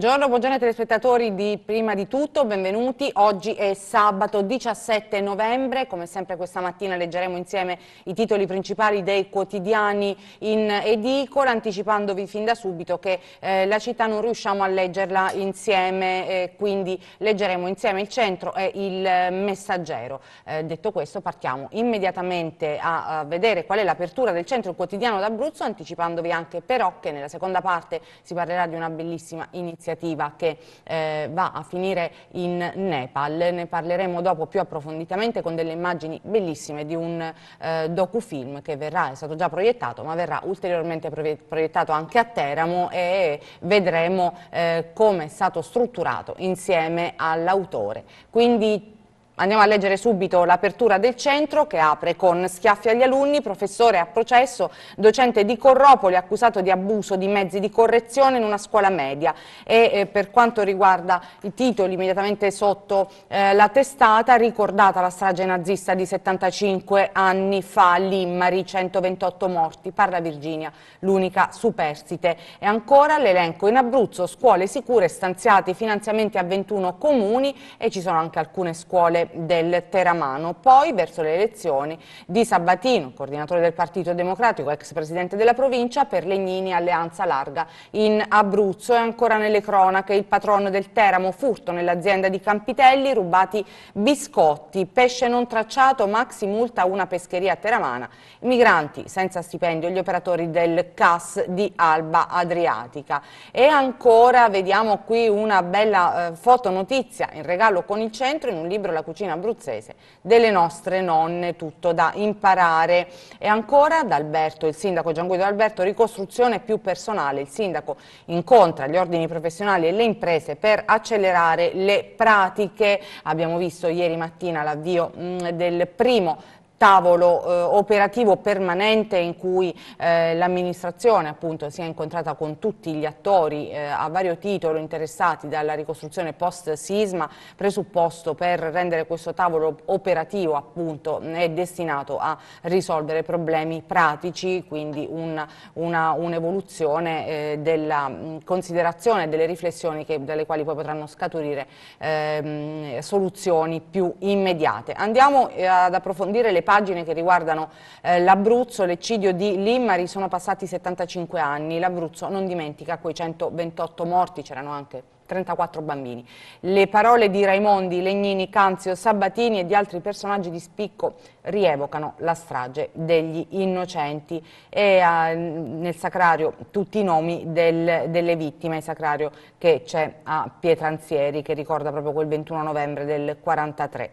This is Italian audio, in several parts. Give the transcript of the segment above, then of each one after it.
Buongiorno, buongiorno ai telespettatori di Prima di Tutto, benvenuti. Oggi è sabato 17 novembre, come sempre questa mattina leggeremo insieme i titoli principali dei quotidiani in edicola, anticipandovi fin da subito che eh, la città non riusciamo a leggerla insieme, eh, quindi leggeremo insieme il centro e il messaggero. Eh, detto questo partiamo immediatamente a, a vedere qual è l'apertura del centro quotidiano d'Abruzzo, anticipandovi anche però che nella seconda parte si parlerà di una bellissima iniziativa iniziativa che eh, va a finire in Nepal. Ne parleremo dopo più approfonditamente con delle immagini bellissime di un eh, docufilm che verrà, è stato già proiettato, ma verrà ulteriormente proiettato anche a Teramo e vedremo eh, come è stato strutturato insieme all'autore. Quindi Andiamo a leggere subito l'apertura del centro che apre con schiaffi agli alunni, professore a processo, docente di Corropoli accusato di abuso di mezzi di correzione in una scuola media e eh, per quanto riguarda i titoli immediatamente sotto eh, la testata ricordata la strage nazista di 75 anni fa Limmari, 128 morti, parla Virginia, l'unica superstite e ancora l'elenco in Abruzzo, scuole sicure stanziati finanziamenti a 21 comuni e ci sono anche alcune scuole del Teramano. Poi, verso le elezioni, di Sabatino, coordinatore del Partito Democratico, ex presidente della provincia, per Legnini Alleanza Larga in Abruzzo. E ancora nelle cronache il patrono del Teramo, furto nell'azienda di Campitelli, rubati biscotti, pesce non tracciato, maxi multa a una pescheria teramana, migranti senza stipendio, gli operatori del CAS di Alba Adriatica. E ancora vediamo qui una bella eh, fotonotizia in regalo con il centro in un libro La cucina cucina abruzzese delle nostre nonne, tutto da imparare. E ancora da Alberto, il sindaco Gian Guido Alberto, ricostruzione più personale. Il sindaco incontra gli ordini professionali e le imprese per accelerare le pratiche. Abbiamo visto ieri mattina l'avvio mm, del primo tavolo eh, operativo permanente in cui eh, l'amministrazione si è incontrata con tutti gli attori eh, a vario titolo interessati dalla ricostruzione post sisma, presupposto per rendere questo tavolo operativo appunto, è destinato a risolvere problemi pratici, quindi un'evoluzione un eh, della mm, considerazione delle riflessioni che, dalle quali poi potranno scaturire mh, ehm, soluzioni più immediate. Andiamo eh, ad approfondire le pagine che riguardano eh, l'Abruzzo, l'eccidio di Limmari, sono passati 75 anni, l'Abruzzo non dimentica quei 128 morti, c'erano anche 34 bambini. Le parole di Raimondi, Legnini, Canzio, Sabatini e di altri personaggi di spicco rievocano la strage degli innocenti e eh, nel sacrario tutti i nomi del, delle vittime, il sacrario che c'è a Pietranzieri che ricorda proprio quel 21 novembre del 43,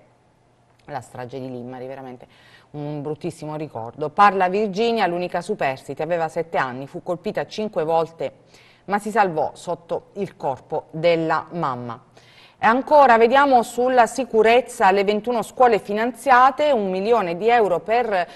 la strage di Limmari veramente un bruttissimo ricordo. Parla Virginia, l'unica superstite, aveva sette anni, fu colpita cinque volte ma si salvò sotto il corpo della mamma. E ancora, vediamo sulla sicurezza le 21 scuole finanziate, un milione di euro per,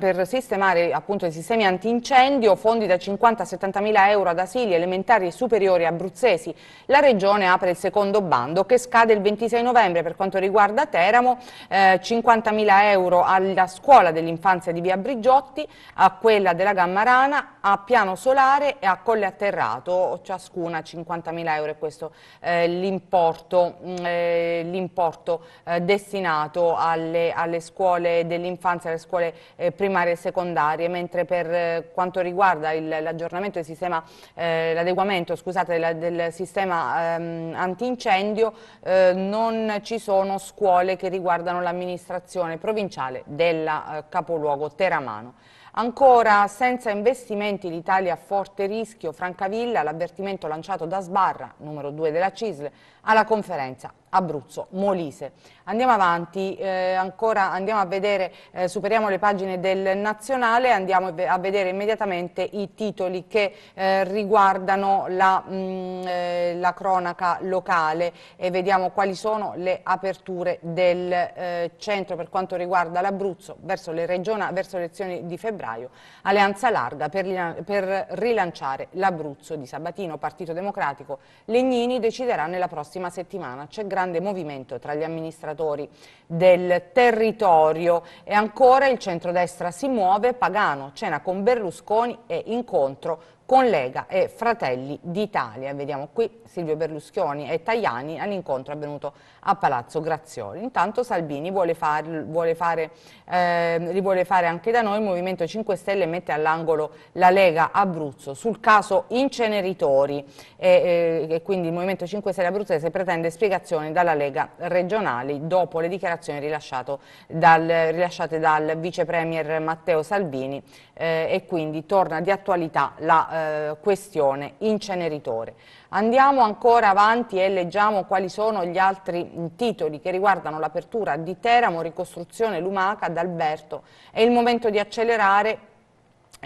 per sistemare appunto, i sistemi antincendio, fondi da 50 a 70 mila euro ad asili elementari e superiori abruzzesi. La Regione apre il secondo bando che scade il 26 novembre per quanto riguarda Teramo, eh, 50 mila euro alla scuola dell'infanzia di Via Brigiotti, a quella della Gammarana, a Piano Solare e a Colle Atterrato, ciascuna 50 mila euro e questo eh, l'importo Mm, eh, l'importo eh, destinato alle, alle scuole dell'infanzia, alle scuole eh, primarie e secondarie, mentre per quanto riguarda l'aggiornamento del sistema, l'adeguamento del, del, sistema ehm, antincendio, non ci sono scuole che riguardano l'amministrazione provinciale del capoluogo Teramano. Ancora senza investimenti l'Italia a forte rischio, Francavilla, l'avvertimento lanciato da Sbarra, numero 2 della CISL, alla conferenza Abruzzo, Molise. Andiamo avanti, eh, ancora andiamo a vedere, eh, superiamo le pagine del nazionale, e andiamo a vedere immediatamente i titoli che eh, riguardano la, mh, mm, eh, la, cronaca locale e vediamo quali sono le aperture del eh, centro per quanto riguarda l'Abruzzo verso, le elezioni di febbraio, alleanza larga per, per rilanciare l'Abruzzo di Sabatino, Partito Democratico, Legnini deciderà nella prossima prossima settimana c'è grande movimento tra gli amministratori del territorio e ancora il centrodestra si muove, Pagano cena con Berlusconi e incontro con Lega e Fratelli d'Italia. Vediamo qui Silvio Berlusconi e Tajani all'incontro avvenuto a Palazzo Grazioli. Intanto Salvini vuole, far, vuole fare, eh, li vuole fare anche da noi, il Movimento 5 Stelle mette all'angolo la Lega Abruzzo sul caso inceneritori e, eh, e quindi il Movimento 5 Stelle abruzzese pretende spiegazioni dalla Lega regionali dopo le dichiarazioni dal, rilasciate dal vice premier Matteo Salvini eh, e quindi torna di attualità la eh, questione inceneritore. Andiamo ancora avanti e leggiamo quali sono gli altri titoli che riguardano l'apertura di Teramo, ricostruzione lumaca ad Alberto e il momento di accelerare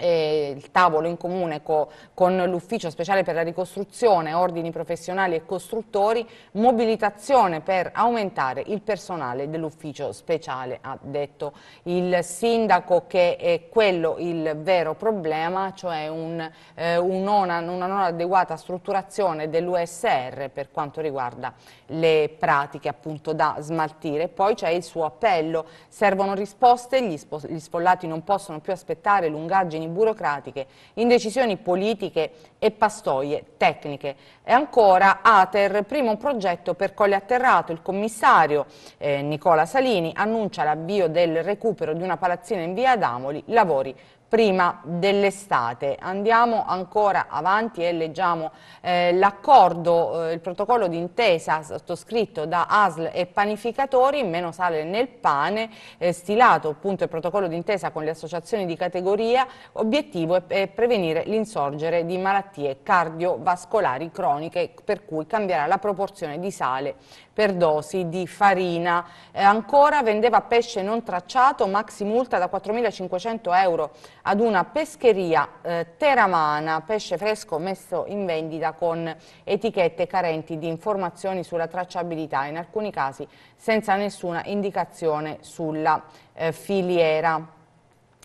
il tavolo in comune co, con l'ufficio speciale per la ricostruzione, ordini professionali e costruttori, mobilitazione per aumentare il personale dell'ufficio speciale, ha detto il sindaco che è quello il vero problema, cioè un, eh, un non, una non adeguata strutturazione dell'USR per quanto riguarda le pratiche appunto da smaltire. Poi c'è il suo appello, servono risposte, gli, gli sfollati non possono più aspettare lungaggini burocratiche, indecisioni politiche e pastoie tecniche. E ancora Ater, primo progetto per Colle Atterrato, il commissario eh, Nicola Salini annuncia l'avvio del recupero di una palazzina in via Adamoli, lavori prima dell'estate. Andiamo ancora avanti e leggiamo eh, l'accordo, eh, il protocollo d'intesa sottoscritto da ASL e panificatori, meno sale nel pane, eh, stilato appunto il protocollo d'intesa con le associazioni di categoria, obiettivo è, è prevenire l'insorgere di malattie cardiovascolari croniche per cui cambierà la proporzione di sale per dosi di farina. Eh, ancora vendeva pesce non tracciato, maxi multa da 4.500 euro ad una pescheria eh, teramana, pesce fresco messo in vendita con etichette carenti di informazioni sulla tracciabilità, in alcuni casi senza nessuna indicazione sulla eh, filiera.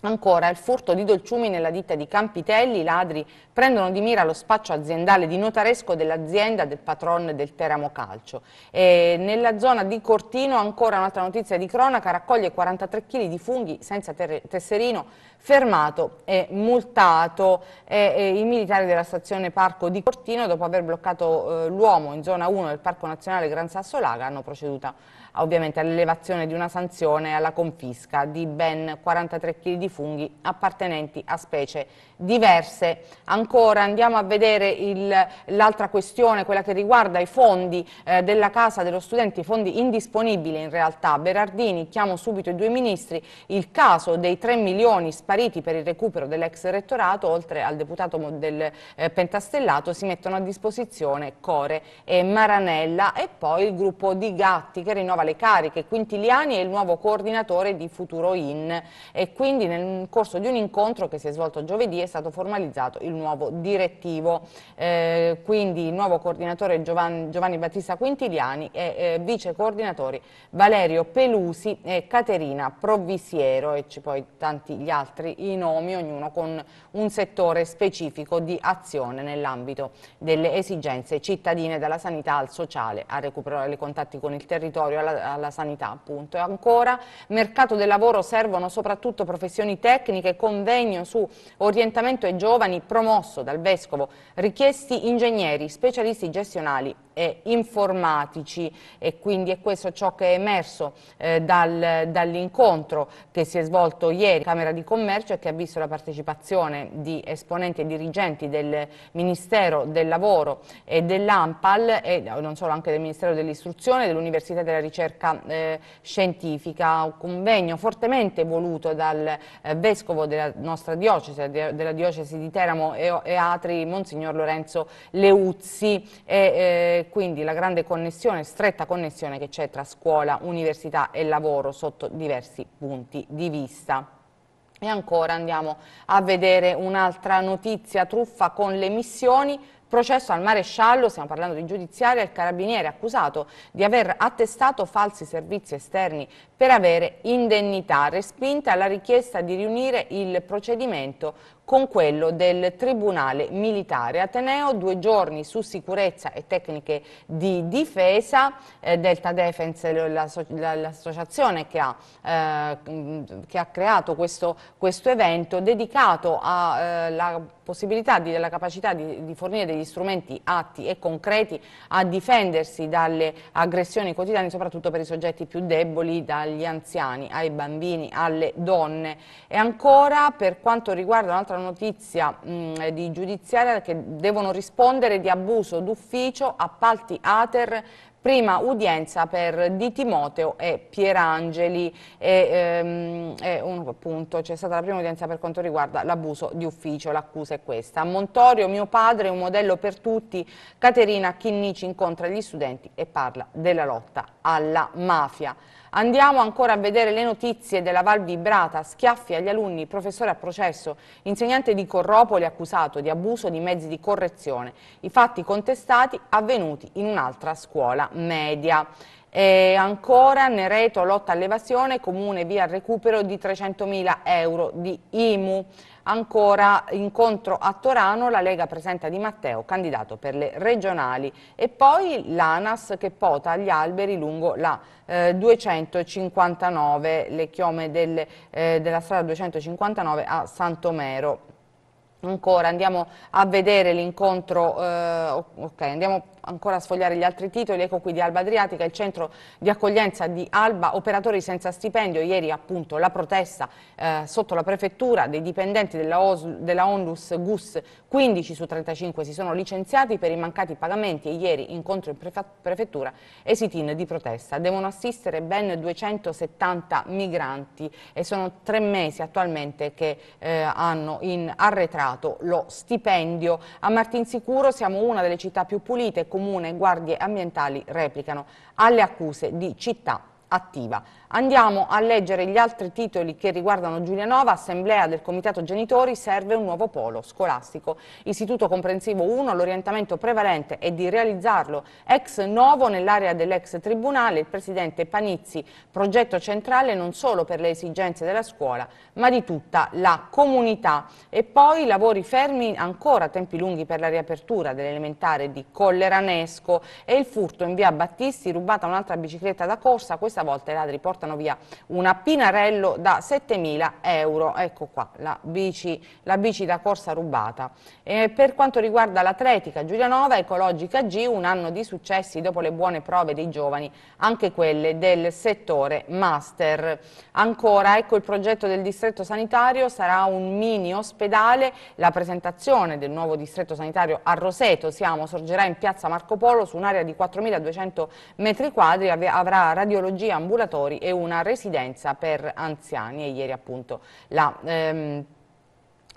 Ancora, il furto di dolciumi nella ditta di Campitelli, i ladri prendono di mira lo spaccio aziendale di notaresco dell'azienda del patron del Teramo Calcio. E nella zona di Cortino, ancora un'altra notizia di cronaca, raccoglie 43 kg di funghi senza tesserino, fermato e multato. E, e, I militari della stazione Parco di Cortino, dopo aver bloccato eh, l'uomo in zona 1 del Parco Nazionale Gran Sasso Laga, hanno proceduto ovviamente all'elevazione di una sanzione e alla confisca di ben 43 kg di funghi appartenenti a specie diverse. Ancora andiamo a vedere l'altra questione, quella che riguarda i fondi eh, della Casa dello Studente, i fondi indisponibili in realtà. Berardini, chiamo subito i due ministri, il caso dei 3 milioni spariti per il recupero dell'ex rettorato, oltre al deputato del eh, Pentastellato, si mettono a disposizione Core e Maranella e poi il gruppo di Gatti che rinnova le cariche, Quintiliani è il nuovo coordinatore di Futuro In e quindi nel corso di un incontro che si è svolto giovedì è stato formalizzato il nuovo direttivo. Eh, quindi il nuovo coordinatore Giovanni, Giovanni Battista Quintiliani e eh, vice coordinatori Valerio Pelusi e Caterina Provvisiero e ci poi tanti gli altri i nomi, ognuno con un settore specifico di azione nell'ambito delle esigenze cittadine dalla sanità al sociale, a recuperare i contatti con il territorio, alla, alla sanità appunto. E ancora, mercato del lavoro servono soprattutto professioni tecniche, convegno su orientamento orientamento ai giovani promosso dal Vescovo, richiesti ingegneri, specialisti gestionali e informatici e quindi è questo ciò che è emerso eh, dal, dall'incontro che si è svolto ieri in Camera di Commercio e che ha visto la partecipazione di esponenti e dirigenti del Ministero del Lavoro e dell'AMPAL e non solo anche del Ministero dell'Istruzione, e dell'Università della Ricerca eh, Scientifica, un convegno fortemente voluto dal eh, Vescovo della nostra diocesi, della diocesi di Teramo e, e Atri, Monsignor Lorenzo Leuzzi e, eh, quindi la grande connessione, stretta connessione che c'è tra scuola, università e lavoro sotto diversi punti di vista. E ancora andiamo a vedere un'altra notizia truffa con le missioni processo al maresciallo, stiamo parlando di giudiziaria, il carabiniere accusato di aver attestato falsi servizi esterni per avere indennità, respinta la richiesta di riunire il procedimento con quello del Tribunale Militare Ateneo, due giorni su sicurezza e tecniche di difesa, eh, Delta Defense, l'associazione che, eh, che, ha creato questo, questo evento, dedicato alla eh, possibilità, di, della capacità di, di, fornire degli strumenti atti e concreti a difendersi dalle aggressioni quotidiane, soprattutto per i soggetti più deboli, dagli anziani ai bambini, alle donne. E ancora per quanto riguarda un'altra notizia mh, di giudiziaria che devono rispondere di abuso d'ufficio, appalti ATER prima udienza per Di Timoteo e Pierangeli e, ehm, e un, appunto c'è stata la prima udienza per quanto riguarda l'abuso di ufficio, l'accusa è questa. Montorio, mio padre, un modello per tutti, Caterina Chinnici incontra gli studenti e parla della lotta alla mafia. Andiamo ancora a vedere le notizie della Val Vibrata, schiaffi agli alunni, professore a processo, insegnante di Corropoli accusato di abuso di mezzi di correzione, i fatti contestati avvenuti in un'altra scuola media. E ancora Nereto lotta all'evasione, comune via recupero di 300.000 euro di IMU. Ancora incontro a Torano, la Lega presenta Di Matteo, candidato per le regionali e poi l'ANAS che pota gli alberi lungo la eh, 259, le chiome delle, eh, della strada 259 a Santomero. Ancora andiamo a vedere l'incontro, eh, ok, andiamo ancora a sfogliare gli altri titoli, ecco qui di Alba Adriatica, il centro di accoglienza di Alba, operatori senza stipendio, ieri appunto la protesta eh, sotto la prefettura dei dipendenti della, OS, della Onlus GUS, 15 su 35 si sono licenziati per i mancati pagamenti e ieri incontro in prefettura e sit-in di protesta. Devono assistere ben 270 migranti e sono tre mesi attualmente che eh, hanno in arretrato lo stipendio. A Martinsicuro siamo una delle città più pulite Comune e Guardie Ambientali replicano alle accuse di città attiva. Andiamo a leggere gli altri titoli che riguardano Giulianova, Assemblea del Comitato Genitori, serve un nuovo polo scolastico. Istituto Comprensivo 1, l'orientamento prevalente è di realizzarlo ex novo nell'area dell'ex tribunale, il Presidente Panizzi, progetto centrale non solo per le esigenze della scuola, ma di tutta la comunità. E poi lavori fermi, ancora tempi lunghi per la riapertura dell'elementare di Colleranesco e il furto in via Battisti, rubata un'altra bicicletta da corsa, questa volta i ladri portano portano via una Pinarello da 7.000 euro. Ecco qua la bici, la bici da corsa rubata. E per quanto riguarda l'atletica Giulianova, Ecologica G, un anno di successi dopo le buone prove dei giovani, anche quelle del settore master. Ancora, ecco il progetto del distretto sanitario, sarà un mini ospedale, la presentazione del nuovo distretto sanitario a Roseto, siamo, sorgerà in piazza Marco Polo su un'area di 4.200 metri quadri, avrà radiologia, ambulatori e una residenza per anziani e ieri appunto la ehm,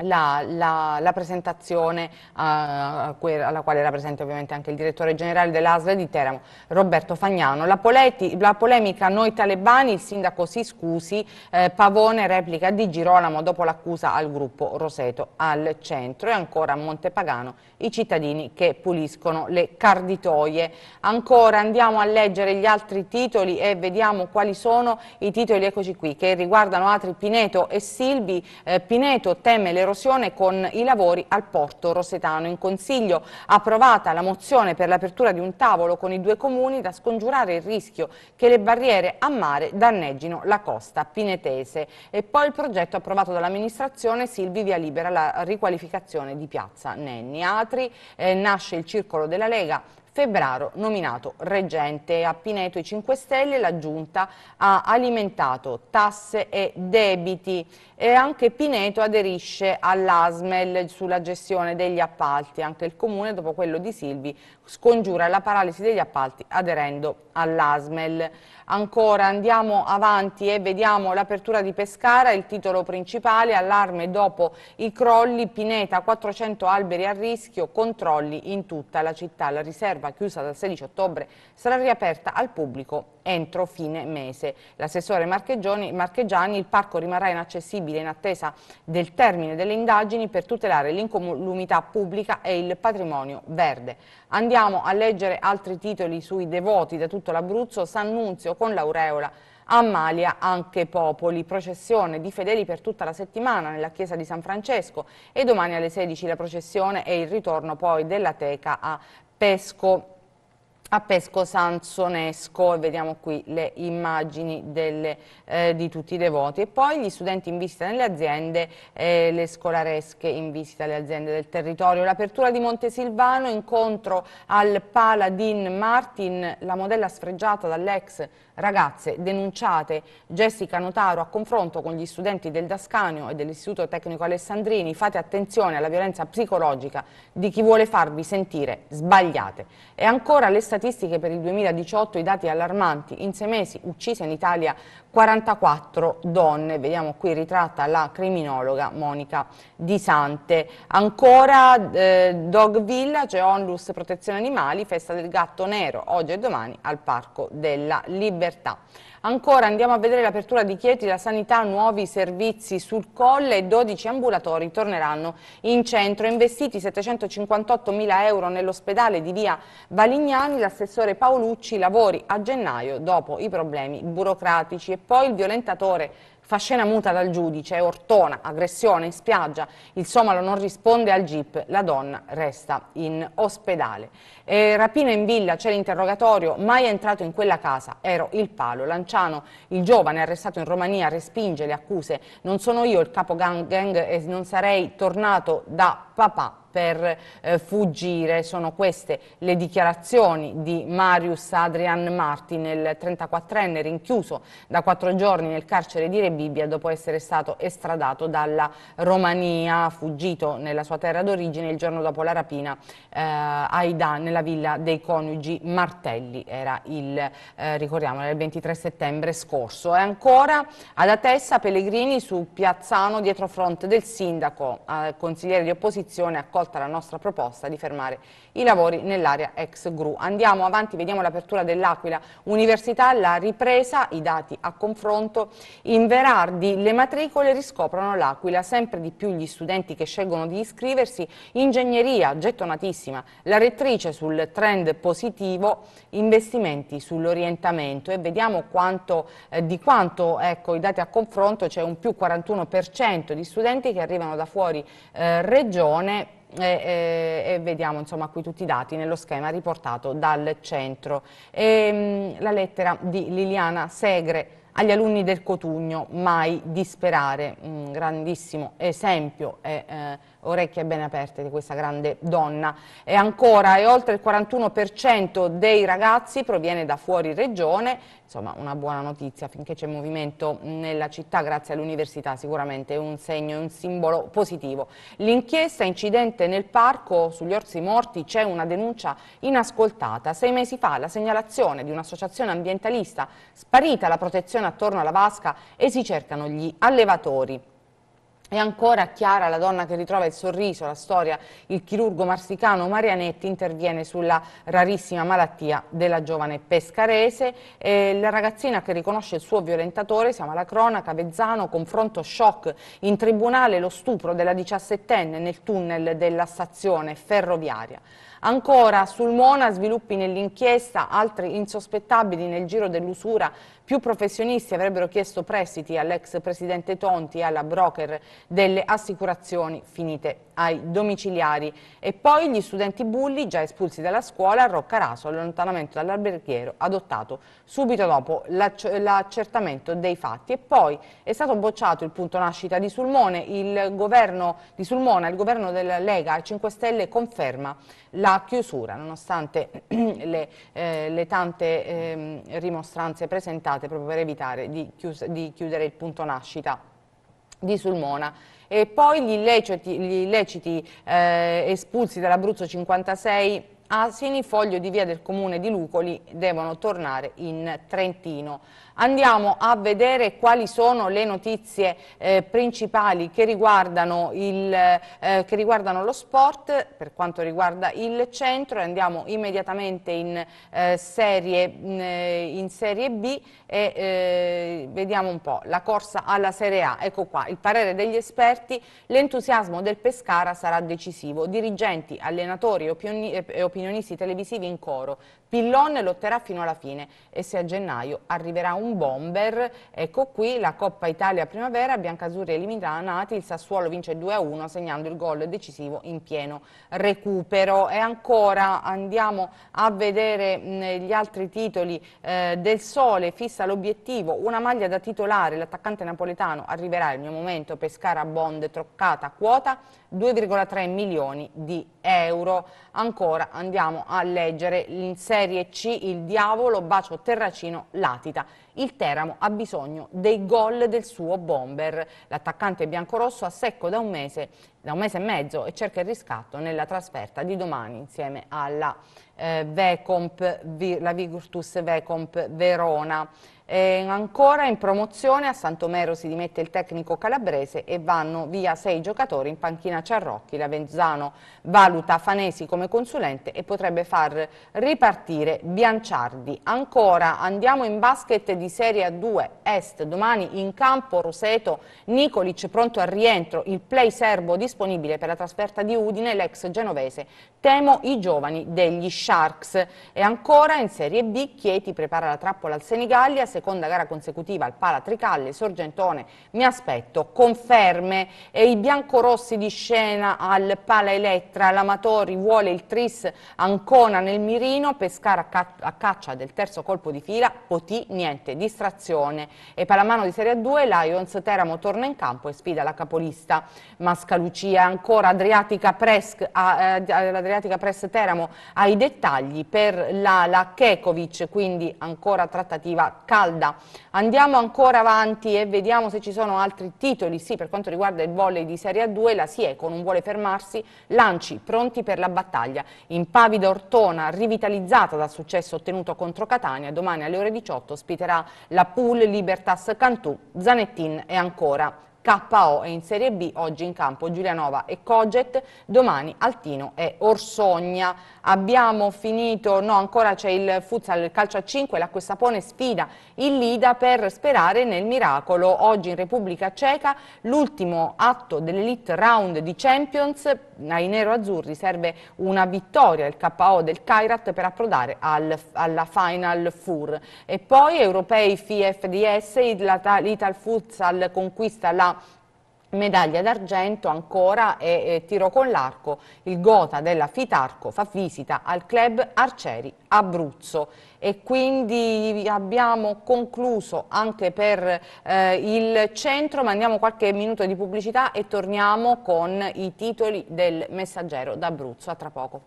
la, la, la, presentazione uh, alla quale era presente ovviamente anche il direttore generale dell'ASL di Teramo, Roberto Fagnano. La, poleti, la, polemica noi talebani, il sindaco si scusi, eh, Pavone replica di Girolamo dopo l'accusa al gruppo Roseto al centro e ancora a Montepagano i cittadini che puliscono le carditoie. Ancora andiamo a leggere gli altri titoli e vediamo quali sono i titoli, eccoci qui, che riguardano Atri Pineto e Silvi. Eh, Pineto teme le erosione con i lavori al porto Rosetano. In Consiglio approvata la mozione per l'apertura di un tavolo con i due comuni da scongiurare il rischio che le barriere a mare danneggino la costa pinetese. E poi il progetto approvato dall'amministrazione Silvi via libera la riqualificazione di piazza Nenni. Atri eh, nasce il circolo della Lega Febbraro nominato reggente. A Pineto i 5 Stelle la Giunta ha alimentato tasse e debiti. E anche Pineto aderisce all'ASMEL sulla gestione degli appalti, anche il Comune dopo quello di Silvi scongiura la paralisi degli appalti aderendo all'ASMEL. Ancora andiamo avanti e vediamo l'apertura di Pescara, il titolo principale, allarme dopo i crolli, Pineta 400 alberi a rischio, controlli in tutta la città. La riserva chiusa dal 16 ottobre sarà riaperta al pubblico entro fine mese. L'assessore Marchegiani, il parco rimarrà inaccessibile in attesa del termine delle indagini per tutelare l'incolumità pubblica e il patrimonio verde. Andiamo a leggere altri titoli sui devoti da tutto l'Abruzzo, Sannunzio con l'aureola Amalia anche Popoli, processione di fedeli per tutta la settimana nella chiesa di San Francesco e domani alle 16 la processione e il ritorno poi della teca a Pesco a Pesco Sansonesco e vediamo qui le immagini delle, eh, di tutti i devoti e poi gli studenti in visita nelle aziende eh, le scolaresche in visita alle aziende del territorio l'apertura di Montesilvano incontro al Paladin Martin la modella sfregiata dall'ex ragazze denunciate. Jessica Notaro a confronto con gli studenti del Dascanio e dell'Istituto Tecnico Alessandrini. Fate attenzione alla violenza psicologica di chi vuole farvi sentire sbagliate. E ancora le statistiche per il 2018, i dati allarmanti. In sei mesi uccise in Italia 44 donne, vediamo qui ritratta la criminologa Monica Di Sante. Ancora eh, Dog Villa, c'è cioè Onlus Protezione Animali, festa del gatto nero, oggi e domani al Parco della Libertà. Ancora andiamo a vedere l'apertura di Chieti, la sanità, nuovi servizi sul colle e 12 ambulatori torneranno in centro. Investiti 758 mila euro nell'ospedale di via Valignani, l'assessore Paolucci lavori a gennaio dopo i problemi burocratici e poi il violentatore Fascena muta dal giudice, Ortona, aggressione in spiaggia, il somalo non risponde al GIP, la donna resta in ospedale. Eh, rapina in villa, c'è l'interrogatorio, mai entrato in quella casa, ero il palo. Lanciano, il giovane arrestato in Romania, respinge le accuse, non sono io il capo gang, gang e non sarei tornato da papà per eh, fuggire. Sono queste le dichiarazioni di Marius Adrian Martin, il 34enne rinchiuso da quattro giorni nel carcere di Rebibbia dopo essere stato estradato dalla Romania, fuggito nella sua terra d'origine il giorno dopo la rapina eh, a Ida nella villa dei coniugi Martelli, era il, eh, ricordiamo, era il 23 settembre scorso. E ancora ad Atessa Pellegrini su Piazzano dietro fronte del sindaco, eh, consigliere di opposizione opposizione ha accolta la nostra proposta di fermare i lavori nell'area ex GRU. Andiamo avanti, vediamo l'apertura dell'Aquila Università, la ripresa, i dati a confronto. In Verardi le matricole riscoprono l'Aquila, sempre di più gli studenti che scelgono di iscriversi. Ingegneria, gettonatissima, la rettrice sul trend positivo, investimenti sull'orientamento. E vediamo quanto, eh, di quanto ecco, i dati a confronto, c'è un più 41% di studenti che arrivano da fuori eh, regione Leone e, e, e, vediamo insomma qui tutti i dati nello schema riportato dal centro. E, ehm, la lettera di Liliana Segre agli alunni del Cotugno, mai disperare, un grandissimo esempio e eh, orecchie ben aperte di questa grande donna. E ancora, e oltre il 41% dei ragazzi proviene da fuori regione, insomma una buona notizia finché c'è movimento nella città grazie all'università, sicuramente è un segno, è un simbolo positivo. L'inchiesta incidente nel parco sugli orsi morti c'è una denuncia inascoltata. Sei mesi fa la segnalazione di un'associazione ambientalista sparita la protezione attorno alla vasca e si cercano gli allevatori. E ancora Chiara, la donna che ritrova il sorriso, la storia, il chirurgo marsicano Marianetti interviene sulla rarissima malattia della giovane pescarese, eh, la ragazzina che riconosce il suo violentatore, siamo alla cronaca, Vezzano, confronto shock, in tribunale lo stupro della diciassettenne nel tunnel della stazione ferroviaria. Ancora sul Mona, sviluppi nell'inchiesta, altri insospettabili nel giro dell'usura più professionisti avrebbero chiesto prestiti all'ex presidente Tonti e alla broker delle assicurazioni finite ai domiciliari e poi gli studenti bulli già espulsi dalla scuola a Roccaraso, allontanamento dall'alberghiero adottato subito dopo l'accertamento dei fatti e poi è stato bocciato il punto nascita di Sulmone, il governo di Sulmona, il governo della Lega 5 Stelle conferma la chiusura nonostante le, eh, le tante eh, rimostranze presentate proprio per evitare di, chius- di chiudere il punto nascita di Sulmona. E poi gli illeciti, gli illeciti eh, espulsi dall'Abruzzo 56 asini, foglio di via del comune di Lucoli, devono tornare in Trentino. Andiamo a vedere quali sono le notizie eh, principali che riguardano, il, eh, che riguardano, lo sport per quanto riguarda il centro. Andiamo immediatamente in, eh, serie, eh, in serie, B e eh, vediamo un po' la corsa alla Serie A. Ecco qua il parere degli esperti, l'entusiasmo del Pescara sarà decisivo. Dirigenti, allenatori eh, e opinionisti televisivi in coro. Pillon lotterà fino alla fine e se a gennaio arriverà un un bomber. Ecco qui la Coppa Italia Primavera, Biancazzurri elimina Nati, il Sassuolo vince 2-1 segnando il gol decisivo in pieno recupero. E ancora andiamo a vedere gli altri titoli eh, del Sole, fissa l'obiettivo, una maglia da titolare, l'attaccante napoletano arriverà il mio momento, Pescara Bond troccata quota 2,3 milioni di euro. Ancora andiamo a leggere in Serie C il diavolo, bacio Terracino, latita il Teramo ha bisogno dei gol del suo bomber. L'attaccante biancorosso a secco da un mese da un mese e mezzo e cerca il riscatto nella trasferta di domani insieme alla eh, Vecomp, la Virtus Vecomp Verona. Eh, ancora in promozione a Santomero si dimette il tecnico calabrese e vanno via sei giocatori in panchina Ciarrocchi. La Venzano valuta Fanesi come consulente e potrebbe far ripartire Bianciardi. Ancora andiamo in basket di Serie 2 Est. Domani in campo Roseto Nicolic pronto al rientro. Il play serbo disponibile per la trasferta di Udine, l'ex genovese Temo i giovani degli Sharks. E ancora in Serie B Chieti prepara la trappola al Senigallia, seconda gara consecutiva al Pala Tricalle, Sorgentone mi aspetto conferme e i biancorossi di scena al Pala Elettra, l'Amatori vuole il Tris Ancona nel mirino, Pescara a, caccia del terzo colpo di fila, Potì niente, distrazione e Palamano di Serie 2 Lions Teramo torna in campo e sfida la capolista Mascalucia, ancora Adriatica Presc, a, eh, Adriatica Press Teramo ai dettagli per l'ala Kekovic, quindi ancora trattativa calda. Andiamo ancora avanti e vediamo se ci sono altri titoli. Sì, per quanto riguarda il volley di Serie A2, la Sieco non vuole fermarsi, lanci pronti per la battaglia. Impavida Ortona, rivitalizzata dal successo ottenuto contro Catania, domani alle ore 18 ospiterà la Pool Libertas Cantù, Zanettin e ancora KO e in Serie B, oggi in campo Giulianova e Coget, domani Altino e Orsogna. Abbiamo finito, no ancora c'è il futsal, il calcio a 5, la Questapone sfida il Lida per sperare nel miracolo. Oggi in Repubblica Ceca l'ultimo atto dell'Elite Round di Champions ai nero-azzurri serve una vittoria, il KO del Kairat per approdare al, alla Final Four. E poi europei FIFDS, l'Ital Futsal conquista la Medaglia d'argento ancora e, e tiro con l'arco. Il Gota della Fitarco fa visita al club Arcieri Abruzzo e quindi abbiamo concluso anche per eh, il centro, mandiamo qualche minuto di pubblicità e torniamo con i titoli del messaggero d'Abruzzo a tra poco.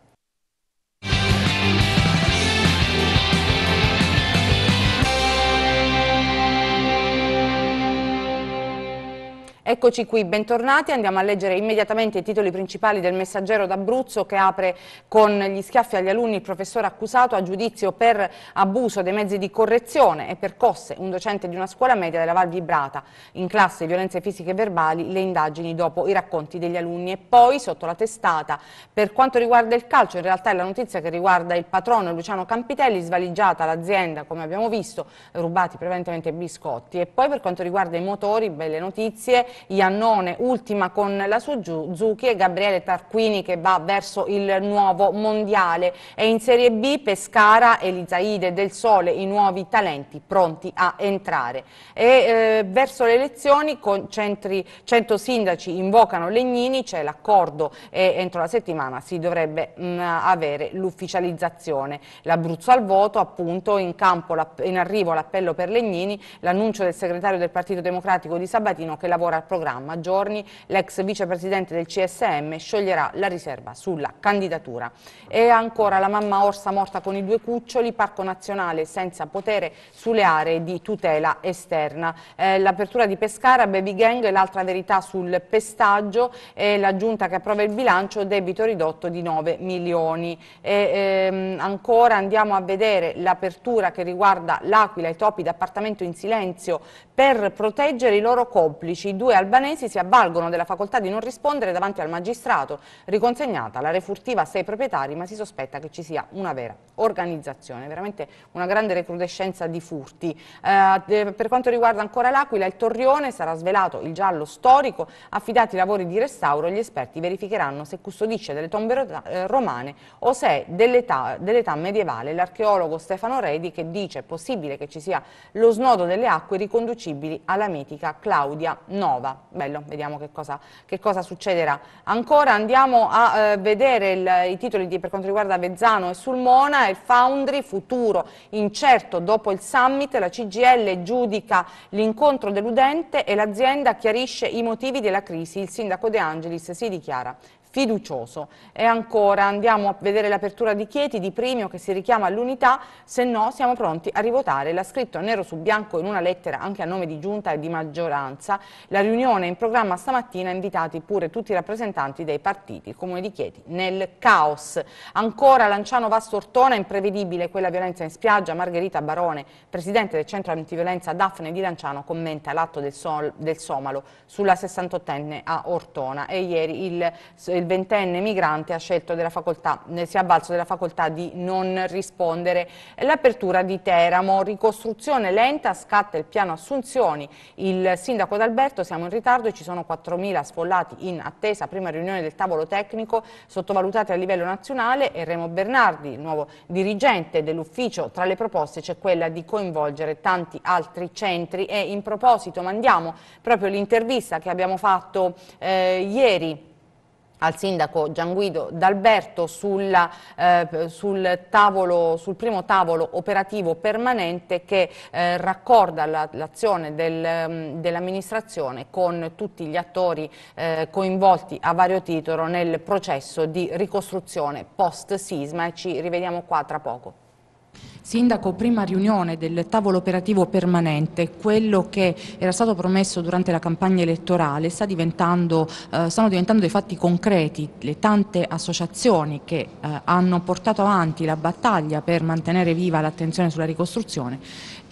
Eccoci qui, bentornati, andiamo a leggere immediatamente i titoli principali del messaggero d'Abruzzo che apre con gli schiaffi agli alunni il professore accusato a giudizio per abuso dei mezzi di correzione e percosse un docente di una scuola media della Val Vibrata. In classe violenze fisiche e verbali, le indagini dopo i racconti degli alunni e poi sotto la testata. Per quanto riguarda il calcio, in realtà è la notizia che riguarda il patrono Luciano Campitelli, svaligiata l'azienda, come abbiamo visto, rubati prevalentemente biscotti. E poi per quanto riguarda i motori, belle notizie, Iannone ultima con la Suzuki e Gabriele Tarquini che va verso il nuovo mondiale e in Serie B Pescara e Lizaide del Sole i nuovi talenti pronti a entrare e eh, verso le elezioni con centri, 100 sindaci invocano Legnini c'è l'accordo e entro la settimana si dovrebbe mh, mm, avere l'ufficializzazione l'Abruzzo al voto appunto in, campo, in arrivo l'appello per Legnini l'annuncio del segretario del Partito Democratico di Sabatino che lavora al programma. giorni l'ex vicepresidente del CSM scioglierà la riserva sulla candidatura. E ancora la mamma orsa morta con i due cuccioli, Parco Nazionale senza potere sulle aree di tutela esterna. Eh, L'apertura di Pescara, Baby Gang, l'altra verità sul pestaggio e la giunta che approva il bilancio, debito ridotto di 9 milioni. E, ehm, ancora andiamo a vedere l'apertura che riguarda l'Aquila e i topi d'appartamento in silenzio per proteggere i loro complici. due due albanesi si avvalgono della facoltà di non rispondere davanti al magistrato, riconsegnata la refurtiva a sei proprietari, ma si sospetta che ci sia una vera organizzazione, veramente una grande recrudescenza di furti. Eh, eh, per quanto riguarda ancora l'Aquila, il Torrione sarà svelato il giallo storico, affidati i lavori di restauro, gli esperti verificheranno se custodisce delle tombe eh, romane o se dell'età dell medievale. L'archeologo Stefano Redi che dice è possibile che ci sia lo snodo delle acque riconducibili alla mitica Claudia Nova nuova. Bello, vediamo che cosa, che cosa succederà. Ancora andiamo a eh, vedere il, i titoli di, per quanto riguarda Vezzano e Sulmona, il Foundry, futuro incerto dopo il summit, la CGL giudica l'incontro deludente e l'azienda chiarisce i motivi della crisi. Il sindaco De Angelis si dichiara fiducioso. E ancora andiamo a vedere l'apertura di Chieti di Primio che si richiama all'unità, se no siamo pronti a rivotare. L'ha scritto nero su bianco in una lettera anche a nome di giunta e di maggioranza. La riunione è in programma stamattina, invitati pure tutti i rappresentanti dei partiti. Il comune di Chieti nel caos. Ancora Lanciano Vastortona, imprevedibile quella violenza in spiaggia. Margherita Barone, presidente del centro antiviolenza Daphne di Lanciano, commenta l'atto del, del, Somalo sulla 68enne a Ortona. E ieri il il ventenne migrante ha scelto della facoltà, si è avvalso della facoltà di non rispondere. L'apertura di Teramo, ricostruzione lenta, scatta il piano assunzioni. Il sindaco d'Alberto, siamo in ritardo e ci sono 4.000 sfollati in attesa, prima riunione del tavolo tecnico, sottovalutate a livello nazionale e Remo Bernardi, il nuovo dirigente dell'ufficio, tra le proposte c'è quella di coinvolgere tanti altri centri e in proposito mandiamo proprio l'intervista che abbiamo fatto eh, ieri al sindaco Gianguido D'Alberto eh, sul, sul, primo tavolo operativo permanente che eh, raccorda l'azione la, del, mm, dell'amministrazione con tutti gli attori eh, coinvolti a vario titolo nel processo di ricostruzione post-sisma e ci rivediamo qua tra poco. Sindaco, prima riunione del tavolo operativo permanente, quello che era stato promesso durante la campagna elettorale sta diventando, eh, stanno diventando dei fatti concreti, le tante associazioni che eh, hanno portato avanti la battaglia per mantenere viva l'attenzione sulla ricostruzione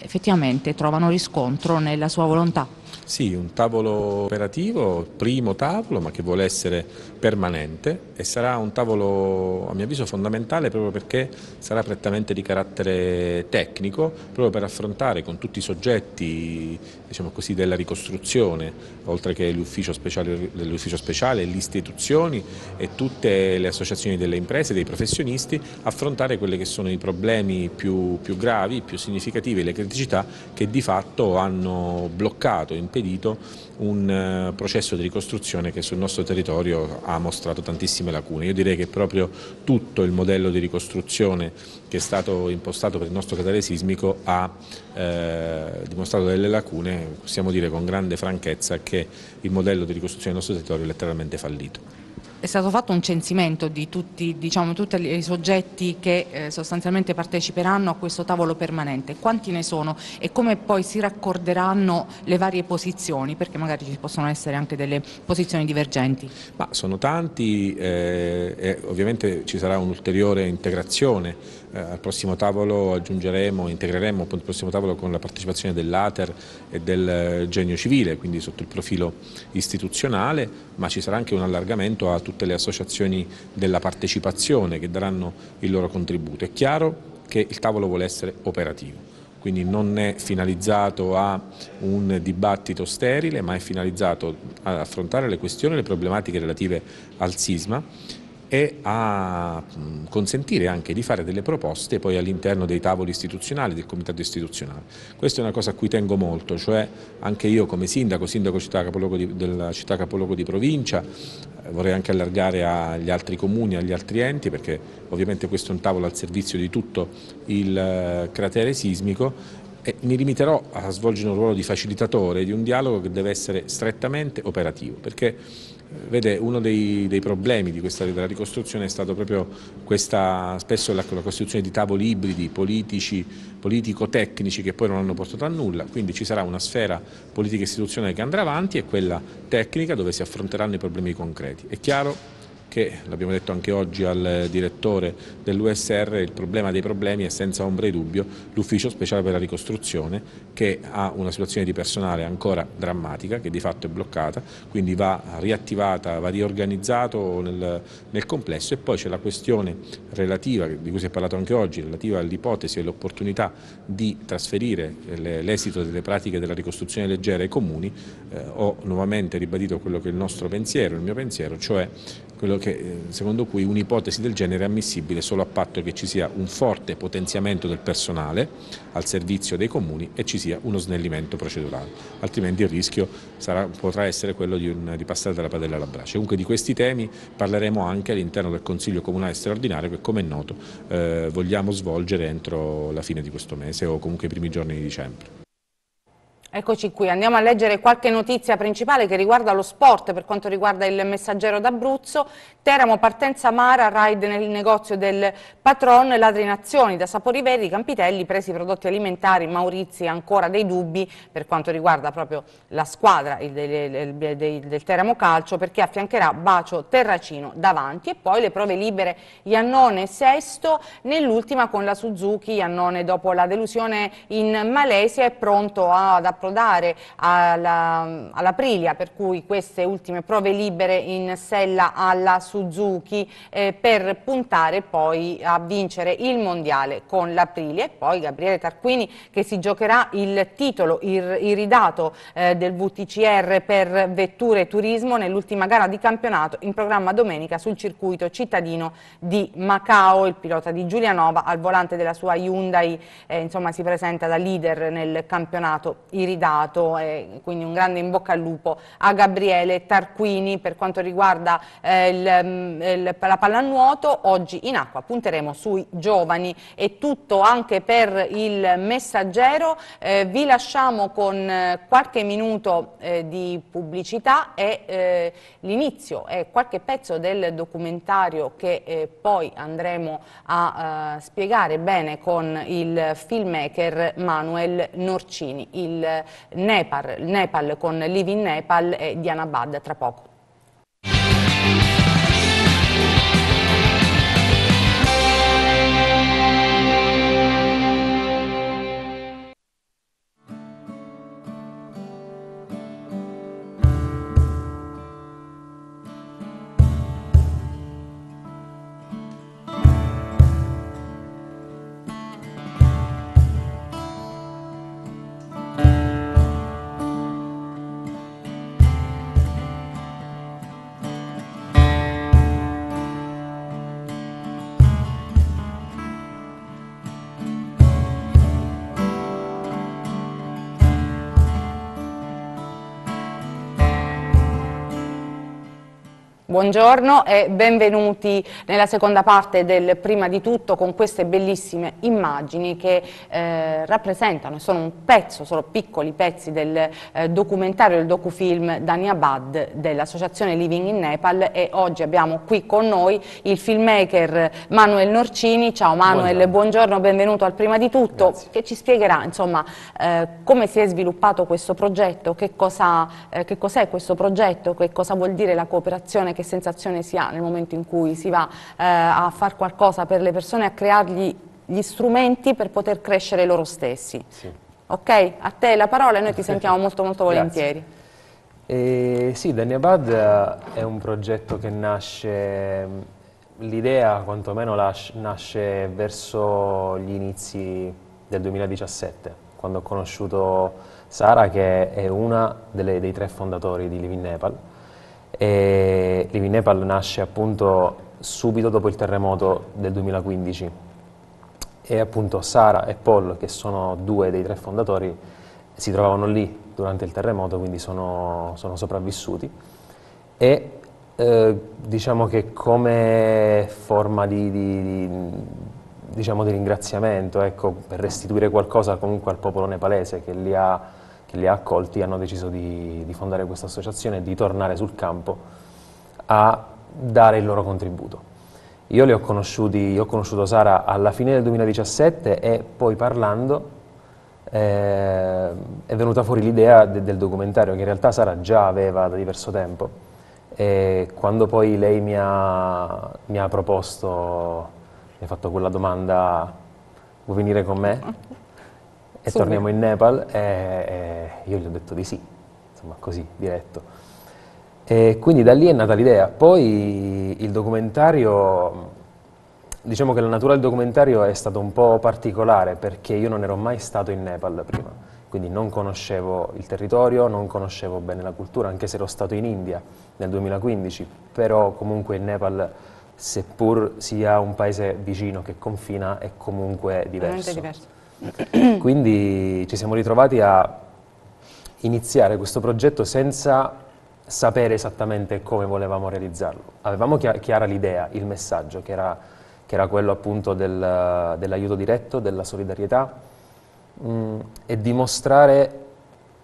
effettivamente trovano riscontro nella sua volontà. Sì, un tavolo operativo, primo tavolo, ma che vuole essere permanente e sarà un tavolo a mio avviso fondamentale proprio perché sarà prettamente di carattere tecnico, proprio per affrontare con tutti i soggetti diciamo così, della ricostruzione, oltre che l'ufficio speciale, speciale, le istituzioni e tutte le associazioni delle imprese, dei professionisti, affrontare quelli che sono i problemi più, più gravi, più significativi, le criticità che di fatto hanno bloccato, impedito impedito un eh, processo di ricostruzione che sul nostro territorio ha mostrato tantissime lacune. Io direi che proprio tutto il modello di ricostruzione che è stato impostato per il nostro Catale sismico ha eh, dimostrato delle lacune, possiamo dire con grande franchezza che il modello di ricostruzione del nostro territorio è letteralmente fallito è stato fatto un censimento di tutti, diciamo, tutti i soggetti che eh, sostanzialmente parteciperanno a questo tavolo permanente, quanti ne sono e come poi si raccorderanno le varie posizioni, perché magari ci possono essere anche delle posizioni divergenti. Ma sono tanti, eh, ovviamente ci sarà un'ulteriore integrazione eh, al prossimo tavolo aggiungeremo, integreremo il prossimo tavolo con la partecipazione dell'Ater e del eh, Genio Civile, quindi sotto il profilo istituzionale, ma ci sarà anche un allargamento a tutte le associazioni della partecipazione che daranno il loro contributo. È chiaro che il tavolo vuole essere operativo quindi non è finalizzato a un dibattito sterile ma è finalizzato ad affrontare le questioni e le problematiche relative al sisma e a mm, consentire anche di fare delle proposte poi all'interno dei tavoli istituzionali, del comitato istituzionale. Questa è una cosa a cui tengo molto, cioè anche io come sindaco, sindaco città di, della città capoluogo di provincia, eh, vorrei anche allargare agli altri comuni, agli altri enti, perché ovviamente questo è un tavolo al servizio di tutto il eh, cratere sismico e mi limiterò a svolgere un ruolo di facilitatore di un dialogo che deve essere strettamente operativo, perché eh, vede, uno dei, dei problemi questa, della ricostruzione è stato proprio questa, spesso la, la costituzione di tavoli ibridi politico-tecnici che poi non hanno portato a nulla, quindi ci sarà una sfera politica istituzionale che andrà avanti e quella tecnica dove si affronteranno i problemi concreti. È chiaro che, l'abbiamo detto anche oggi al direttore dell'USR, il problema dei problemi è senza ombra di dubbio l'ufficio speciale per la ricostruzione che ha una situazione di personale ancora drammatica, che di fatto è bloccata, quindi va riattivata, va riorganizzato nel, nel complesso e poi c'è la questione relativa, di cui si è parlato anche oggi, relativa all'ipotesi e all'opportunità di trasferire eh, l'esito delle pratiche della ricostruzione leggera ai comuni, eh, ho nuovamente ribadito quello che è il nostro pensiero, il mio pensiero, cioè che, eh, secondo cui un'ipotesi del genere è ammissibile solo a patto che ci sia un forte potenziamento del personale al servizio dei comuni e ci sia uno snellimento procedurale, altrimenti il rischio sarà, potrà essere quello di, un, di, passare dalla padella alla brace. Comunque di questi temi parleremo anche all'interno del Consiglio Comunale Straordinario che come è noto eh, vogliamo svolgere entro la fine di questo mese o comunque i primi giorni di dicembre. Eccoci qui, andiamo a leggere qualche notizia principale che riguarda lo sport per quanto riguarda il messaggero d'Abruzzo Teramo, partenza Mara, ride nel negozio del patron, ladri in azioni da Saporiveri, Campitelli, presi prodotti alimentari, Maurizi ancora dei dubbi per quanto riguarda proprio la squadra il, il, il, del Teramo Calcio perché affiancherà Bacio Terracino davanti e poi le prove libere Iannone sesto, nell'ultima con la Suzuki, Iannone dopo la delusione in Malesia è pronto ad approdare all'Aprilia, alla per cui queste ultime prove libere in sella alla Suzuki. Suzuki eh, per puntare poi a vincere il mondiale con l'Aprilia e poi Gabriele Tarquini che si giocherà il titolo ir iridato eh, del VTCR per vetture e turismo nell'ultima gara di campionato in programma domenica sul circuito cittadino di Macao. Il pilota di Giulianova al volante della sua Hyundai eh, insomma, si presenta da leader nel campionato iridato quindi un grande in bocca al lupo a Gabriele Tarquini per quanto riguarda eh, il ehm, la pallanuoto, oggi in acqua punteremo sui giovani. È tutto anche per il messaggero, eh, vi lasciamo con eh, qualche minuto eh, di pubblicità e eh, l'inizio e qualche pezzo del documentario che eh, poi andremo a eh, spiegare bene con il filmmaker Manuel Norcini, il Nepal, Nepal con Living Nepal e Diana Bad tra poco. Buongiorno e benvenuti nella seconda parte del Prima di tutto con queste bellissime immagini che eh, rappresentano, sono un pezzo, sono piccoli pezzi del eh, documentario, del docufilm Dani Abad dell'associazione Living in Nepal e oggi abbiamo qui con noi il filmmaker Manuel Norcini. Ciao Manuel, buongiorno, buongiorno benvenuto al Prima di tutto Grazie. che ci spiegherà insomma, eh, come si è sviluppato questo progetto, che eh, cos'è cos questo progetto, che cosa vuol dire la cooperazione che sensazione si ha nel momento in cui si va eh, a fare qualcosa per le persone, a creargli gli strumenti per poter crescere loro stessi. Sì. Ok? A te la parola e noi ti sentiamo molto molto volentieri. Eh, sì, Daniabad è un progetto che nasce, mm, l'idea quantomeno nasce verso gli inizi del 2017, quando ho conosciuto Sara che è una delle, dei tre fondatori di Living Nepal e Living Nepal nasce appunto subito dopo il terremoto del 2015 e appunto Sara e Paul, che sono due dei tre fondatori, si trovavano lì durante il terremoto, quindi sono, sono sopravvissuti. E eh, diciamo che come forma di, di, di, diciamo di ringraziamento, ecco, per restituire qualcosa comunque al popolo nepalese che li ha che li ha accolti, hanno deciso di, di fondare questa associazione e di tornare sul campo a dare il loro contributo. Io li ho conosciuti, ho conosciuto Sara alla fine del 2017 e poi parlando eh, è venuta fuori l'idea de, del documentario che in realtà Sara già aveva da diverso tempo e quando poi lei mi ha, mi ha proposto, mi ha fatto quella domanda, vuoi venire con me? e torniamo in Nepal e, eh, e, eh, io gli ho detto di sì, insomma così, diretto. E quindi da lì è nata l'idea. Poi il documentario, diciamo che la natura del documentario è stata un po' particolare perché io non ero mai stato in Nepal prima, quindi non conoscevo il territorio, non conoscevo bene la cultura, anche se ero stato in India nel 2015, però comunque il Nepal seppur sia un paese vicino che confina è comunque diverso. È diverso. Quindi ci siamo ritrovati a iniziare questo progetto senza sapere esattamente come volevamo realizzarlo. Avevamo chiara l'idea, il messaggio, che era, che era quello appunto del, dell'aiuto diretto, della solidarietà mh, mm, e dimostrare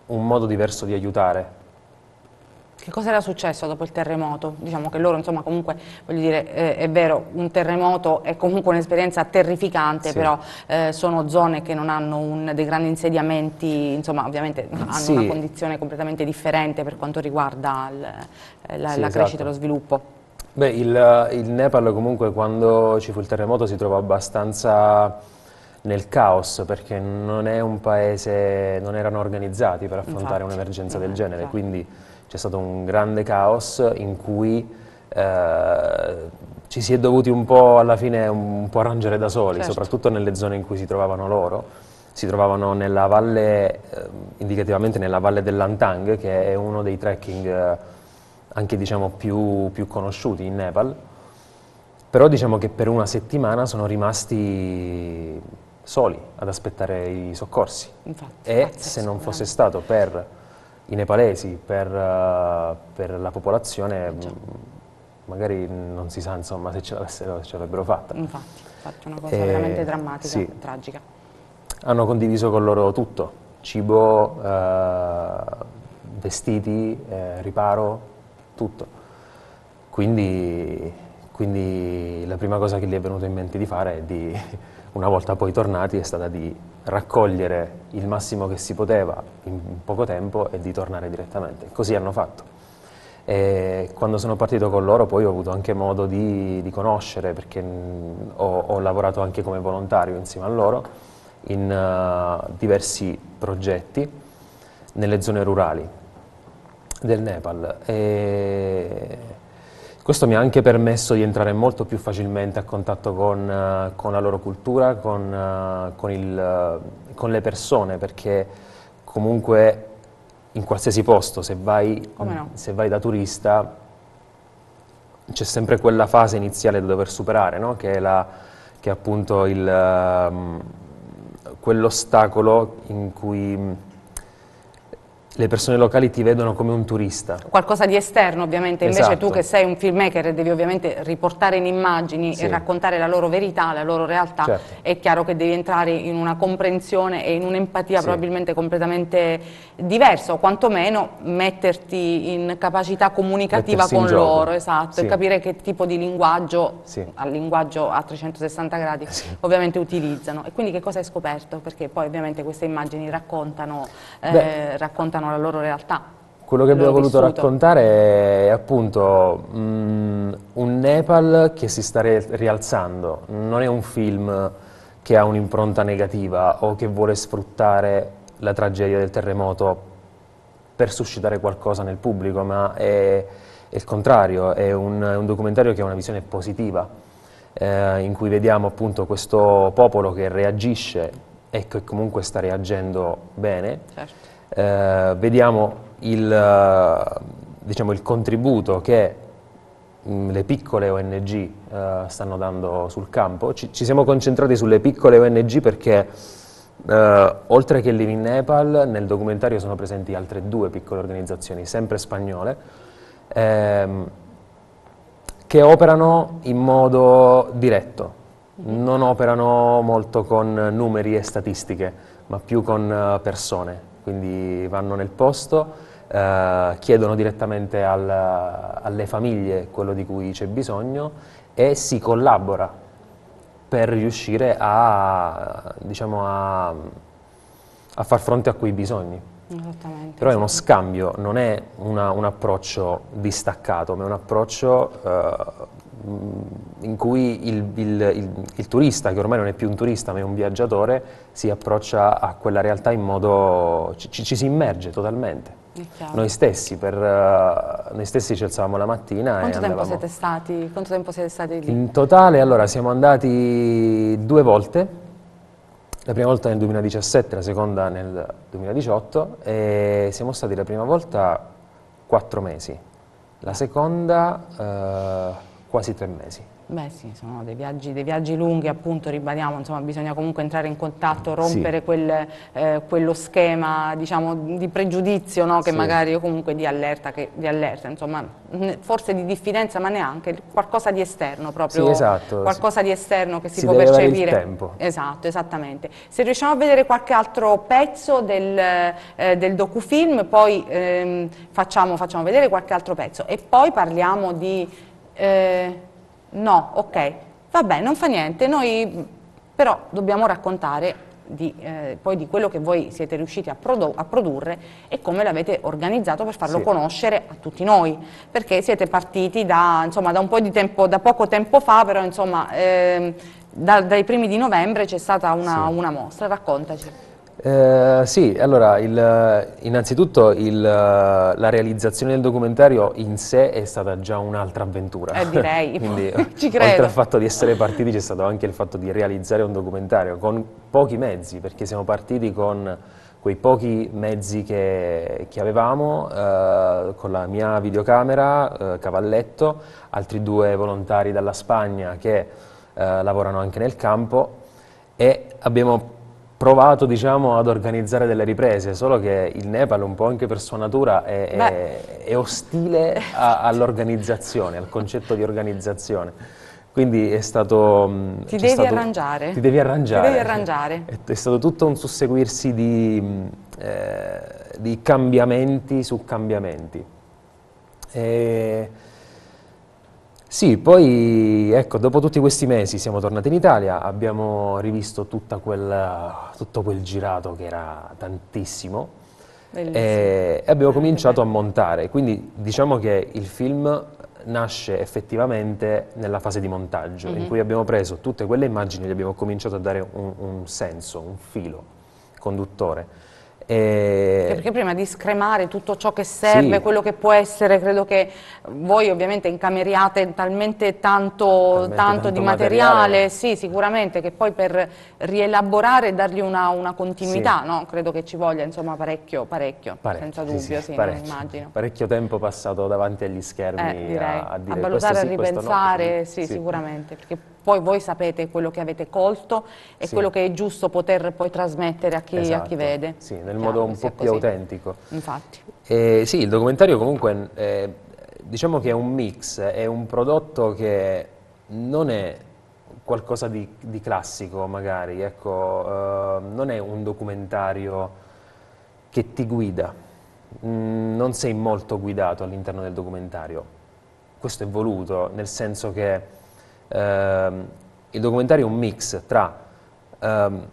un modo diverso di aiutare che cosa era successo dopo il terremoto? Diciamo che loro, insomma, comunque, voglio dire, eh, è vero, un terremoto è comunque un'esperienza terrificante, sì. però eh, sono zone che non hanno un, dei grandi insediamenti, insomma, ovviamente hanno sì. una condizione completamente differente per quanto riguarda il, eh, la, sì, la, crescita e esatto. lo sviluppo. Beh, il, il Nepal comunque quando ci fu il terremoto si trova abbastanza nel caos perché non è un paese, non erano organizzati per affrontare un'emergenza del eh, genere, quindi c'è stato un grande caos in cui eh, ci si è dovuti un po' alla fine un po' arrangere da soli, certo. soprattutto nelle zone in cui si trovavano loro. Si trovavano nella valle, eh, indicativamente nella valle dell'Antang, che è uno dei trekking eh, anche diciamo, più, più, conosciuti in Nepal. Però diciamo che per una settimana sono rimasti soli ad aspettare i soccorsi. Infatti, e se non fosse stato per i nepalesi per, eh, per la popolazione eh mm, magari non si sa insomma, se ce l'avessero fatta. Infatti, infatti una cosa e, eh, veramente drammatica, sì. tragica. Hanno condiviso con loro tutto, cibo, eh, vestiti, eh, riparo, tutto. Quindi, quindi la prima cosa che gli è venuto in mente di fare, di, una volta poi tornati, è stata di raccogliere il massimo che si poteva in poco tempo e di tornare direttamente. Così hanno fatto. E quando sono partito con loro poi ho avuto anche modo di, di conoscere perché mm, ho, ho, lavorato anche come volontario insieme a loro in uh, diversi progetti nelle zone rurali del Nepal. E questo mi ha anche permesso di entrare molto più facilmente a contatto con, eh, con la loro cultura, con, eh, con, il, eh, con, le persone, perché comunque in qualsiasi posto, se vai, no? se vai da turista, c'è sempre quella fase iniziale da dover superare, no? che, è la, che, è appunto ehm, quell'ostacolo in cui le persone locali ti vedono come un turista. Qualcosa di esterno ovviamente, invece esatto. tu che sei un filmmaker devi ovviamente riportare in immagini sì. e raccontare la loro verità, la loro realtà, certo. è chiaro che devi entrare in una comprensione e in un'empatia sì. probabilmente completamente diversa, o quantomeno metterti in capacità comunicativa Mettersi con loro, esatto, sì. e capire che tipo di linguaggio, al linguaggio a 360 gradi, ovviamente utilizzano. E quindi che cosa hai scoperto? Perché poi ovviamente queste immagini raccontano, eh, raccontano raccontano la loro realtà. Quello che abbiamo voluto vissuto. raccontare è appunto mh, mm, un Nepal che si sta rialzando, non è un film che ha un'impronta negativa o che vuole sfruttare la tragedia del terremoto per suscitare qualcosa nel pubblico, ma è, è il contrario, è un, è un, documentario che ha una visione positiva, eh, in cui vediamo appunto questo popolo che reagisce e che comunque sta reagendo bene. Certo eh, vediamo il, eh, diciamo, il, contributo che mm, le piccole ONG eh, stanno dando sul campo. Ci, ci, siamo concentrati sulle piccole ONG perché eh, oltre che Living Nepal nel documentario sono presenti altre due piccole organizzazioni, sempre spagnole, ehm, che operano in modo diretto, non operano molto con numeri e statistiche, ma più con eh, persone, quindi vanno nel posto, eh, chiedono direttamente al, alle famiglie quello di cui c'è bisogno e si collabora per riuscire a, diciamo, a, a far fronte a quei bisogni. Esattamente. Però è uno scambio, non è una, un approccio distaccato, ma è un approccio eh, in cui il, il, il, il, turista, che ormai non è più un turista ma è un viaggiatore, si approccia a quella realtà in modo... ci, ci si immerge totalmente. Noi stessi, per, eh, noi stessi ci alzavamo la mattina Quanto tempo siete stati? Quanto tempo siete stati lì? In totale, allora, siamo andati due volte, la prima volta nel 2017, la seconda nel 2018 e siamo stati la prima volta quattro mesi, la seconda... Uh, quasi tre mesi. Beh sì, sono dei viaggi, dei viaggi lunghi appunto, ribadiamo, insomma, bisogna comunque entrare in contatto, rompere sì. quel, eh, quello schema diciamo, di pregiudizio no? che sì. magari o comunque di allerta, che, di allerta insomma, forse di diffidenza ma neanche, qualcosa di esterno proprio, sì, esatto, qualcosa di esterno che si, si può percepire. Il tempo. Esatto, esattamente. Se riusciamo a vedere qualche altro pezzo del, eh, del docufilm, poi ehm, facciamo, facciamo vedere qualche altro pezzo e poi parliamo di eh, no, ok, vabbè, non fa niente, noi però dobbiamo raccontare di, eh, poi di quello che voi siete riusciti a, a produrre e come l'avete organizzato per farlo sì. conoscere a tutti noi, perché siete partiti da, insomma, da, tempo, da poco tempo fa, però insomma, eh, da, dai primi di novembre c'è stata una, sì. una mostra, raccontaci. Eh, sì, allora il, innanzitutto il, eh, la realizzazione del documentario in sé è stata già un'altra avventura. Eh direi, Quindi, ci credo. Oltre al fatto di essere partiti c'è stato anche il fatto di realizzare un documentario con pochi mezzi, perché siamo partiti con quei pochi mezzi che, che avevamo, eh, con la mia videocamera, eh, cavalletto, altri due volontari dalla Spagna che eh, lavorano anche nel campo e abbiamo provato diciamo, ad organizzare delle riprese, solo che il Nepal un po' anche per sua natura è, è, ostile all'organizzazione, al concetto di organizzazione. Quindi è stato... Mm, Ti devi stato, arrangiare. Ti devi arrangiare. Ti devi arrangiare. È, è, stato tutto un susseguirsi di, mm, eh, di cambiamenti su cambiamenti. E, sì, poi ecco, dopo tutti questi mesi siamo tornati in Italia, abbiamo rivisto quel, tutto quel girato che era tantissimo Bellissimo. Eh, e abbiamo cominciato a montare, quindi diciamo che il film nasce effettivamente nella fase di montaggio, mm -hmm. in mhm. cui abbiamo preso tutte quelle immagini e abbiamo cominciato a dare un, un senso, un filo conduttore. E... Perché prima di scremare tutto ciò che serve, sì. quello che può essere, credo che voi ovviamente incameriate talmente tanto, talmente tanto, tanto di materiale, materiale, sì sicuramente, che poi per rielaborare e dargli una, una continuità, sì. no? credo che ci voglia insomma parecchio, parecchio, parecchio senza dubbio, sì, parecchio, parecchio, tempo passato davanti agli schermi eh, direi, a, a, dire, a valutare, a ripensare, no, sì, sicuramente, perché poi voi sapete quello che avete colto e sì. quello che è giusto poter poi trasmettere a chi, esatto. a chi esatto. vede. Sì, nel Chiaro, modo un po' più così. autentico. Infatti. Eh, sì, il documentario comunque eh, diciamo che è un mix, è un prodotto che non è qualcosa di, di classico magari, ecco, eh, non è un documentario che ti guida, mm, non sei molto guidato all'interno del documentario, questo è voluto, nel senso che ehm, il documentario è un mix tra ehm,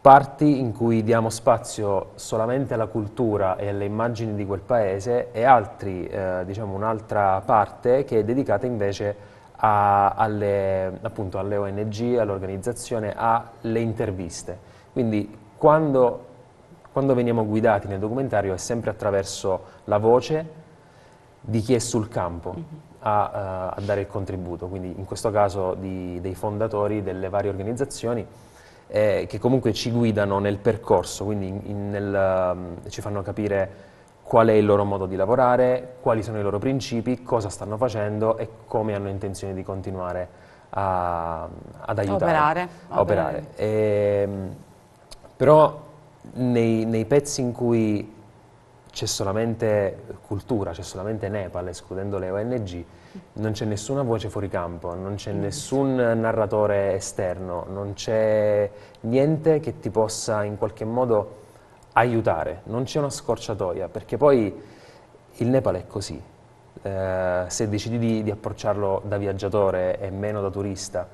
parti in cui diamo spazio solamente alla cultura e alle immagini di quel paese e altri, eh, diciamo un'altra parte che è dedicata invece a, alle, appunto, alle ONG, all'organizzazione, alle interviste. Quindi quando, quando veniamo guidati nel documentario è sempre attraverso la voce di chi è sul campo. Mm -hmm a, eh, a dare il contributo, quindi in questo caso di, dei fondatori delle varie organizzazioni eh, che comunque ci guidano nel percorso, quindi in, in, nel, ehm, ci fanno capire qual è il loro modo di lavorare, quali sono i loro principi, cosa stanno facendo e come hanno intenzione di continuare a, ad aiutare. Operare. A operare. operare. E, ehm, però nei, nei, pezzi in cui c'è solamente cultura, c'è solamente Nepal, escludendo le ONG, non c'è nessuna voce fuori campo, non c'è mm. nessun narratore esterno, non c'è niente che ti possa in qualche modo aiutare, non c'è una scorciatoia, perché poi il Nepal è così. Eh, se decidi di, di, approcciarlo da viaggiatore e meno da turista,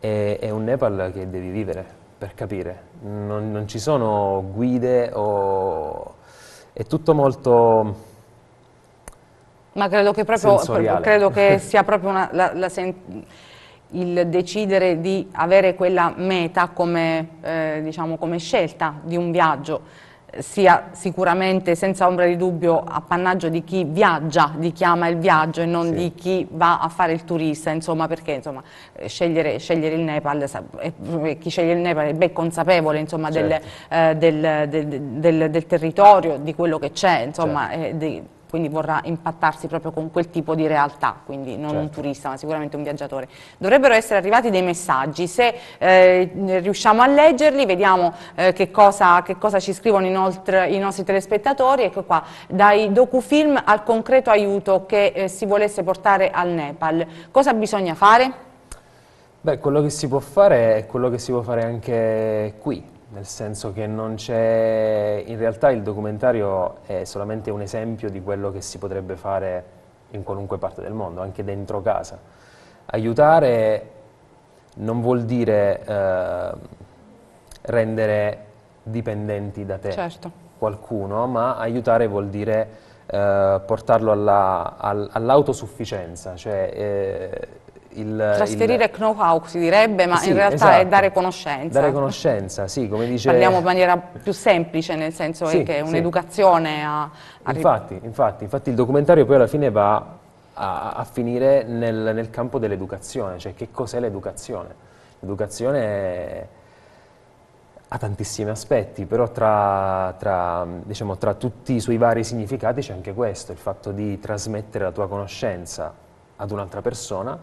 è, è un Nepal che devi vivere per capire. Non, non ci sono guide o è tutto molto... Mm, Ma credo che, proprio, credo che sia proprio una, la, la il decidere di avere quella meta come, eh, diciamo, come scelta di un viaggio sia sicuramente senza ombra di dubbio appannaggio di chi viaggia, di chi ama il viaggio e non sì. di chi va a fare il turista, insomma, perché insomma, eh, scegliere, scegliere, il Nepal, eh, chi sceglie il Nepal è ben consapevole insomma, certo. Eh, del, eh, del, del, del, territorio, di quello che c'è, insomma, certo. eh, di, quindi vorrà impattarsi proprio con quel tipo di realtà, quindi non certo. un turista ma sicuramente un viaggiatore. Dovrebbero essere arrivati dei messaggi, se eh, riusciamo a leggerli vediamo eh, che, cosa, che, cosa, ci scrivono inoltre i nostri telespettatori, ecco qua, dai docufilm al concreto aiuto che eh, si volesse portare al Nepal. Cosa bisogna fare? Beh, quello che si può fare è quello che si può fare anche qui, nel senso che non c'è... In realtà il documentario è solamente un esempio di quello che si potrebbe fare in qualunque parte del mondo, anche dentro casa. Aiutare non vuol dire eh, rendere dipendenti da te certo. qualcuno, ma aiutare vuol dire eh, portarlo all'autosufficienza, all cioè... Eh, il, Trasferire il... know-how si direbbe, ma sì, in realtà esatto. è dare conoscenza. Dare conoscenza, sì, come dice... Parliamo in maniera più semplice, nel senso sì, che è un'educazione sì. a, a... Infatti, infatti, infatti il documentario poi alla fine va a, a finire nel, nel campo dell'educazione, cioè che cos'è l'educazione? L'educazione è ha tantissimi aspetti, però tra, tra, diciamo, tra, tutti i suoi vari significati c'è anche questo, il fatto di trasmettere la tua conoscenza ad un'altra persona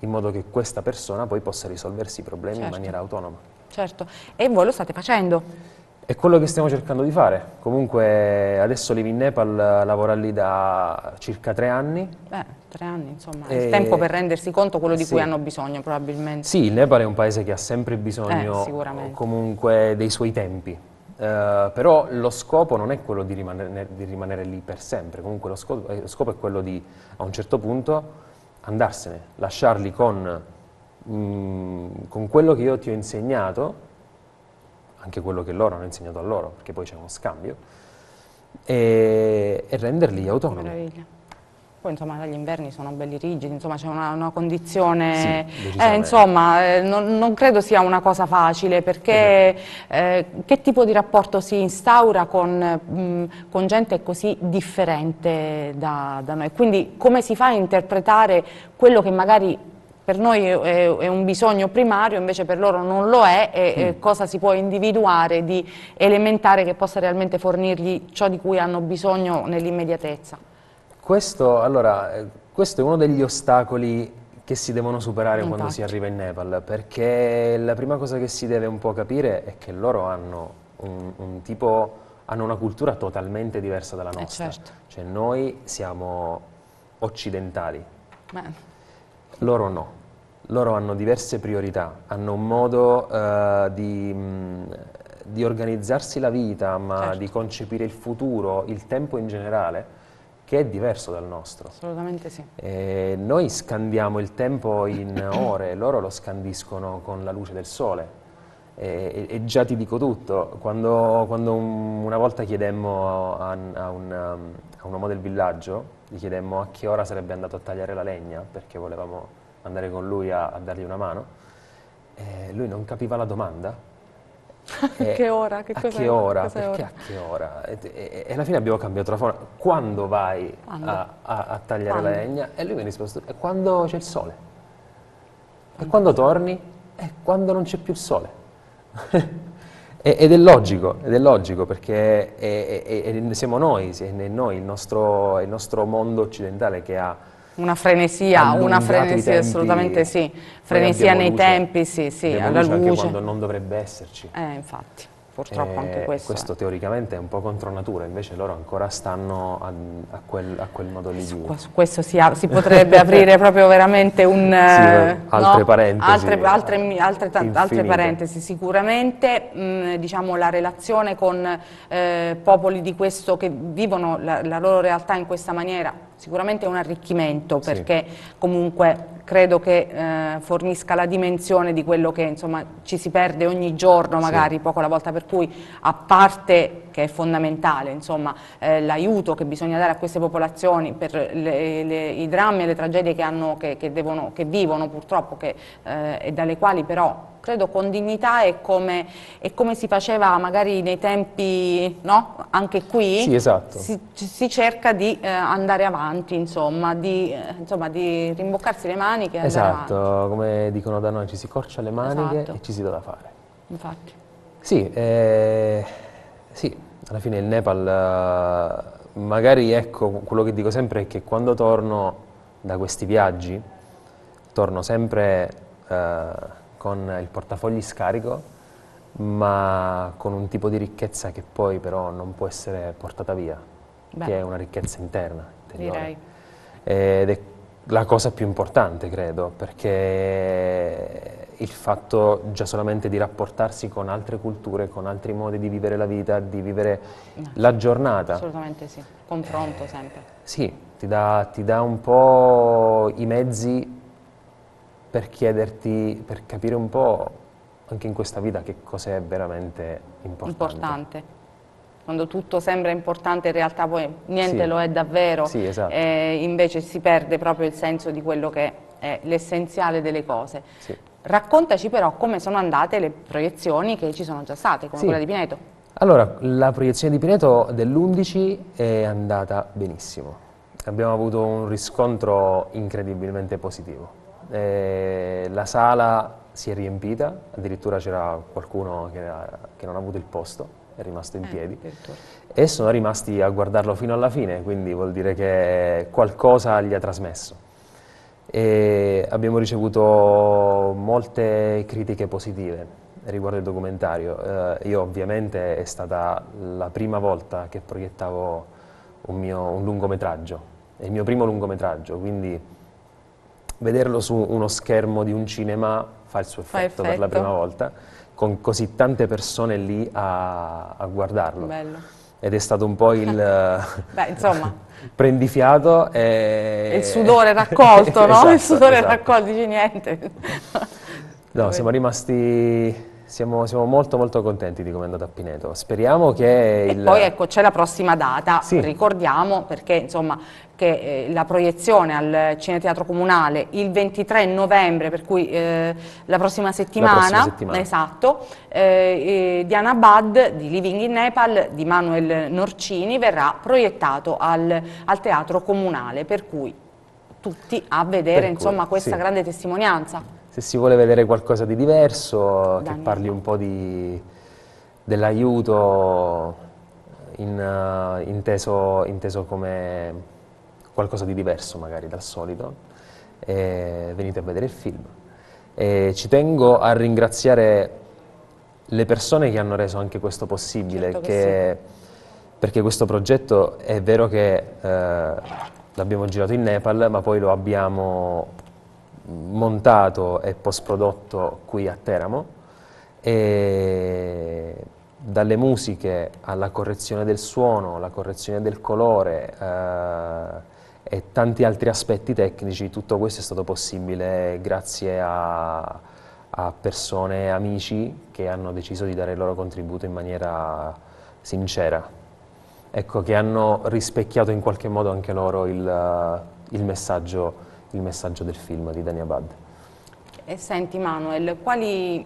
in modo che questa persona poi possa risolversi i problemi certo. in maniera autonoma. Certo, e voi lo state facendo. È quello che stiamo cercando di fare. Comunque adesso Live in Nepal lavora lì da circa tre anni. Beh, tre anni, insomma, e... è il tempo per rendersi conto quello di sì. cui hanno bisogno probabilmente. Sì, il Nepal è un paese che ha sempre bisogno eh, comunque dei suoi tempi. Uh, però lo scopo non è quello di rimanere, di rimanere lì per sempre, comunque lo scopo, eh, lo scopo, è quello di a un certo punto andarsene, lasciarli con, mh, mm, con quello che io ti ho insegnato, anche quello che loro hanno insegnato a loro, perché poi c'è uno scambio, e, e renderli autonomi. Meraviglia. Poi insomma gli inverni sono belli rigidi, insomma c'è una, una, condizione, sì, eh, insomma eh, non, non, credo sia una cosa facile perché eh, che tipo di rapporto si instaura con, mh, mm, con gente così differente da, da noi? Quindi come si fa a interpretare quello che magari per noi è, un bisogno primario, invece per loro non lo è, e mm. cosa si può individuare di elementare che possa realmente fornirgli ciò di cui hanno bisogno nell'immediatezza. Questo, allora, eh, questo è uno degli ostacoli che si devono superare Infatti. quando si arriva in Nepal, perché la prima cosa che si deve un po' capire è che loro hanno, un, un tipo, hanno una cultura totalmente diversa dalla eh, nostra. Eh certo. Cioè noi siamo occidentali, Beh. loro no. Loro hanno diverse priorità, hanno un modo uh, di, mh, di, organizzarsi la vita, ma certo. di concepire il futuro, il tempo in generale, che è diverso dal nostro. Assolutamente sì. Eh, noi scandiamo il tempo in ore, loro lo scandiscono con la luce del sole. E, e già ti dico tutto, quando, quando un, una volta chiedemmo a, a, un, a un uomo del villaggio, gli chiedemmo a che ora sarebbe andato a tagliare la legna, perché volevamo andare con lui a, a dargli una mano, eh, lui non capiva la domanda che eh, ora? Che a cosa che ora? Cosa Perché ora? a che ora? E, e, e, alla fine abbiamo cambiato la forma. Quando vai quando? A, a, a, tagliare quando? la legna? E lui mi ha risposto, è quando c'è il sole. E quando torni? È quando non c'è più il sole. ed, è logico, ed è logico, perché è, è, è, siamo noi, è noi il nostro, il nostro mondo occidentale che ha una frenesia, una frenesia, tempi, assolutamente sì. Frenesia nei luce, tempi, sì, sì, alla luce. Anche quando non dovrebbe esserci. Eh, infatti, purtroppo eh, anche questo. Questo è. teoricamente è un po' contro natura, invece loro ancora stanno a, a, quel, a quel, modo lì su, Su questo si, si potrebbe aprire proprio veramente un... Sì, eh, no, altre parentesi. Altre, altre, eh, altre, altre parentesi, sicuramente mh, mm, diciamo, la relazione con eh, popoli di questo, che vivono la, la loro realtà in questa maniera, sicuramente è un arricchimento perché sì. comunque credo che eh, fornisca la dimensione di quello che insomma, ci si perde ogni giorno magari, sì. poco alla volta, per cui a parte che è fondamentale, insomma eh, l'aiuto che bisogna dare a queste popolazioni per le, le, i drammi e le tragedie che, hanno, che, che, devono, che vivono purtroppo che, eh, e dalle quali però credo con dignità e come, come, si faceva magari nei tempi, no? anche qui, sì, esatto. si, si, cerca di eh, andare avanti, insomma di, eh, insomma, di, rimboccarsi le maniche. Esatto, come dicono da noi, ci si corcia le maniche esatto. e ci si dà da fare. Infatti. Sì, eh, sì alla fine il Nepal, eh, magari ecco, quello che dico sempre è che quando torno da questi viaggi, torno sempre eh, con il portafogli scarico, ma con un tipo di ricchezza che poi però non può essere portata via, Beh. che è una ricchezza interna, interiore. Direi. Ed è la cosa più importante, credo, perché il fatto già solamente di rapportarsi con altre culture, con altri modi di vivere la vita, di vivere no, la giornata. Assolutamente sì, confronto eh, sempre. Sì, ti dà, ti dà un po' i mezzi per chiederti, per capire un po' anche in questa vita che cos'è veramente importante. Importante. Quando tutto sembra importante in realtà poi niente sì. lo è davvero. Sì, esatto. Eh, invece si perde proprio il senso di quello che è l'essenziale delle cose. Sì. Raccontaci però come sono andate le proiezioni che ci sono già state, come sì. quella di Pineto. Allora, la proiezione di Pineto dell'11 è andata benissimo. Abbiamo avuto un riscontro incredibilmente positivo. Eh, la sala si è riempita, addirittura c'era qualcuno che, era, che, non ha avuto il posto, è rimasto in eh, piedi e sono rimasti a guardarlo fino alla fine, quindi vuol dire che qualcosa gli ha trasmesso e abbiamo ricevuto molte critiche positive riguardo il documentario. Eh, io ovviamente è stata la prima volta che proiettavo un, mio, un lungometraggio, è il mio primo lungometraggio, quindi vederlo su uno schermo di un cinema fa il suo effetto, effetto. per la prima volta, con così tante persone lì a, a guardarlo. Bello ed è stato un po' il... Beh, insomma... prendi fiato e... Il sudore raccolto, no? Esatto, il sudore esatto. raccolto, dici niente. no, siamo rimasti siamo, siamo, molto molto contenti di come è andata a Pineto. Speriamo che... Il... E poi ecco c'è la prossima data, sì. ricordiamo perché insomma che eh, la proiezione al Cineteatro Comunale il 23 novembre, per cui eh, la prossima settimana, la prossima settimana. esatto, eh, Diana Bad di Living in Nepal di Manuel Norcini verrà proiettato al, al Teatro Comunale, per cui tutti a vedere per insomma questa sì. grande testimonianza se si vuole vedere qualcosa di diverso, Daniel. che parli un po' dell'aiuto in, uh, inteso, inteso, come qualcosa di diverso magari dal solito, e venite a vedere il film. E ci tengo a ringraziare le persone che hanno reso anche questo possibile, certo che che, sì. perché questo progetto è vero che eh, l'abbiamo girato in Nepal, ma poi lo abbiamo montato e post prodotto qui a Teramo e dalle musiche alla correzione del suono, la correzione del colore eh, e tanti altri aspetti tecnici, tutto questo è stato possibile grazie a, a persone, amici che hanno deciso di dare il loro contributo in maniera sincera, ecco, che hanno rispecchiato in qualche modo anche loro il, eh, il messaggio il messaggio del film di Dania Bad. E senti Manuel, quali,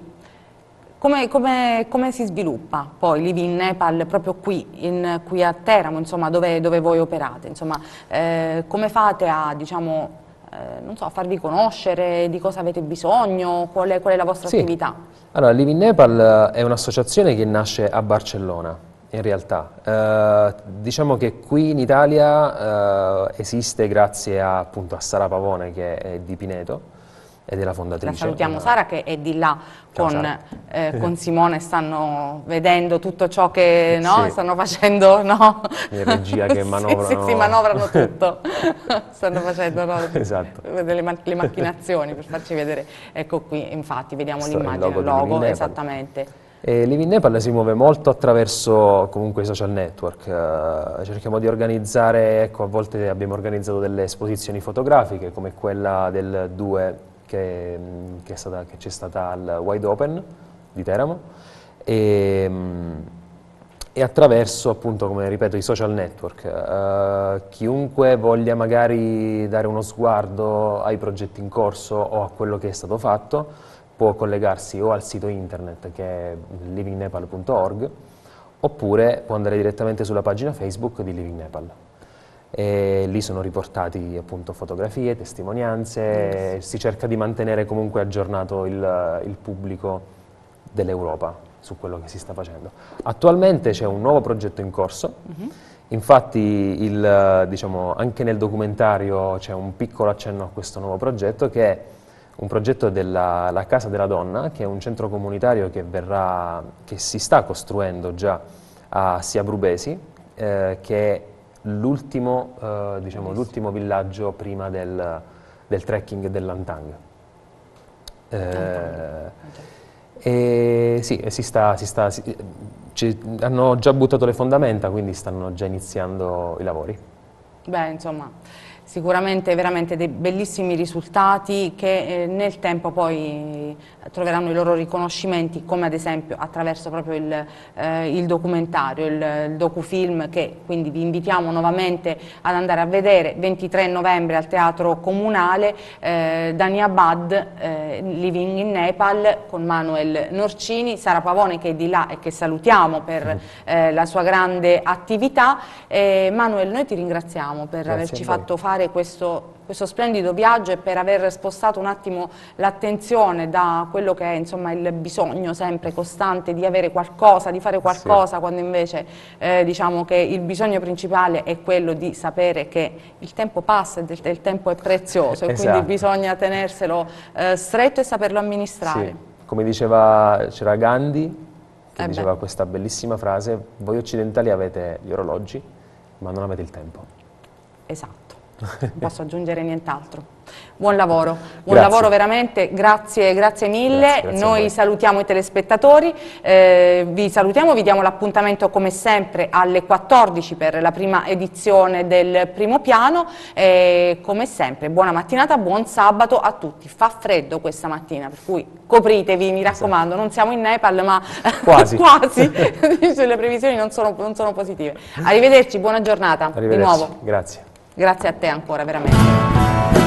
come, come, come, si sviluppa poi l'IVI in Nepal proprio qui, in, qui a Teramo, insomma, dove, dove, voi operate? Insomma, eh, come fate a, diciamo, eh, so, a, farvi conoscere, di cosa avete bisogno, qual è, qual è la vostra sì. attività? Allora, l'IVI in Nepal è un'associazione che nasce a Barcellona, in realtà. Eh, diciamo che qui in Italia eh, esiste grazie a, appunto a Sara Pavone che è di Pineto ed è la fondatrice. La salutiamo una... Sara che è di là con, eh, con, Simone, stanno vedendo tutto ciò che no? sì. stanno facendo. No? In regia che manovrano. sì, sì, sì, manovrano tutto, stanno facendo no? esatto. delle ma le macchinazioni per farci vedere. Ecco qui infatti vediamo l'immagine, il logo, il logo esattamente. E Living Nepal si muove molto attraverso comunque i social network, eh, cerchiamo di organizzare, ecco, a volte abbiamo organizzato delle esposizioni fotografiche come quella del 2 che, mm, che c'è stata al Wide Open di Teramo e, mm, e attraverso appunto, come ripeto, i social network. Eh, chiunque voglia magari dare uno sguardo ai progetti in corso o a quello che è stato fatto può collegarsi o al sito internet che è livingnepal.org oppure può andare direttamente sulla pagina Facebook di Living Nepal. E lì sono riportati appunto fotografie, testimonianze, yes. si cerca di mantenere comunque aggiornato il, il pubblico dell'Europa su quello che si sta facendo. Attualmente c'è un nuovo progetto in corso, mm -hmm. infatti il, diciamo, anche nel documentario c'è un piccolo accenno a questo nuovo progetto che è un progetto della Casa della Donna, che è un centro comunitario che, verrà, che si sta costruendo già a Siabrubesi, eh, che è l'ultimo eh, diciamo, villaggio prima del, del trekking dell'Antang. Eh, e sì, si sta, si sta, si, ci, hanno già buttato le fondamenta, quindi stanno già iniziando i lavori. Beh, insomma, sicuramente veramente dei bellissimi risultati che eh, nel tempo poi eh, troveranno i loro riconoscimenti come ad esempio attraverso proprio il, eh, il documentario, il, il, docufilm che quindi vi invitiamo nuovamente ad andare a vedere 23 novembre al Teatro Comunale eh, Dania Bad eh, Living in Nepal con Manuel Norcini, Sara Pavone che è di là e che salutiamo per eh, la sua grande attività Manuel noi ti ringraziamo per Grazie averci fatto fare fare questo, questo splendido viaggio e per aver spostato un attimo l'attenzione da quello che è insomma, il bisogno sempre costante di avere qualcosa, di fare qualcosa, sì. quando invece eh, diciamo che il bisogno principale è quello di sapere che il tempo passa e il tempo è prezioso esatto. e quindi esatto. bisogna tenerselo eh, stretto e saperlo amministrare. Sì. Come diceva c'era Gandhi che eh diceva beh. questa bellissima frase, voi occidentali avete gli orologi ma non avete il tempo. Esatto. Certo. Non posso aggiungere nient'altro. Buon lavoro, buon grazie. lavoro veramente, grazie, grazie mille. Grazie, grazie Noi salutiamo i telespettatori, eh, vi salutiamo, vi diamo l'appuntamento come sempre alle 14 per la prima edizione del primo piano. E come sempre, buona mattinata, buon sabato a tutti. Fa freddo questa mattina, per cui copritevi, mi esatto. raccomando, non siamo in Nepal, ma quasi, quasi. le previsioni non sono, non sono positive. Arrivederci, buona giornata Arrivederci. di nuovo. Grazie. Grazie a te ancora, veramente.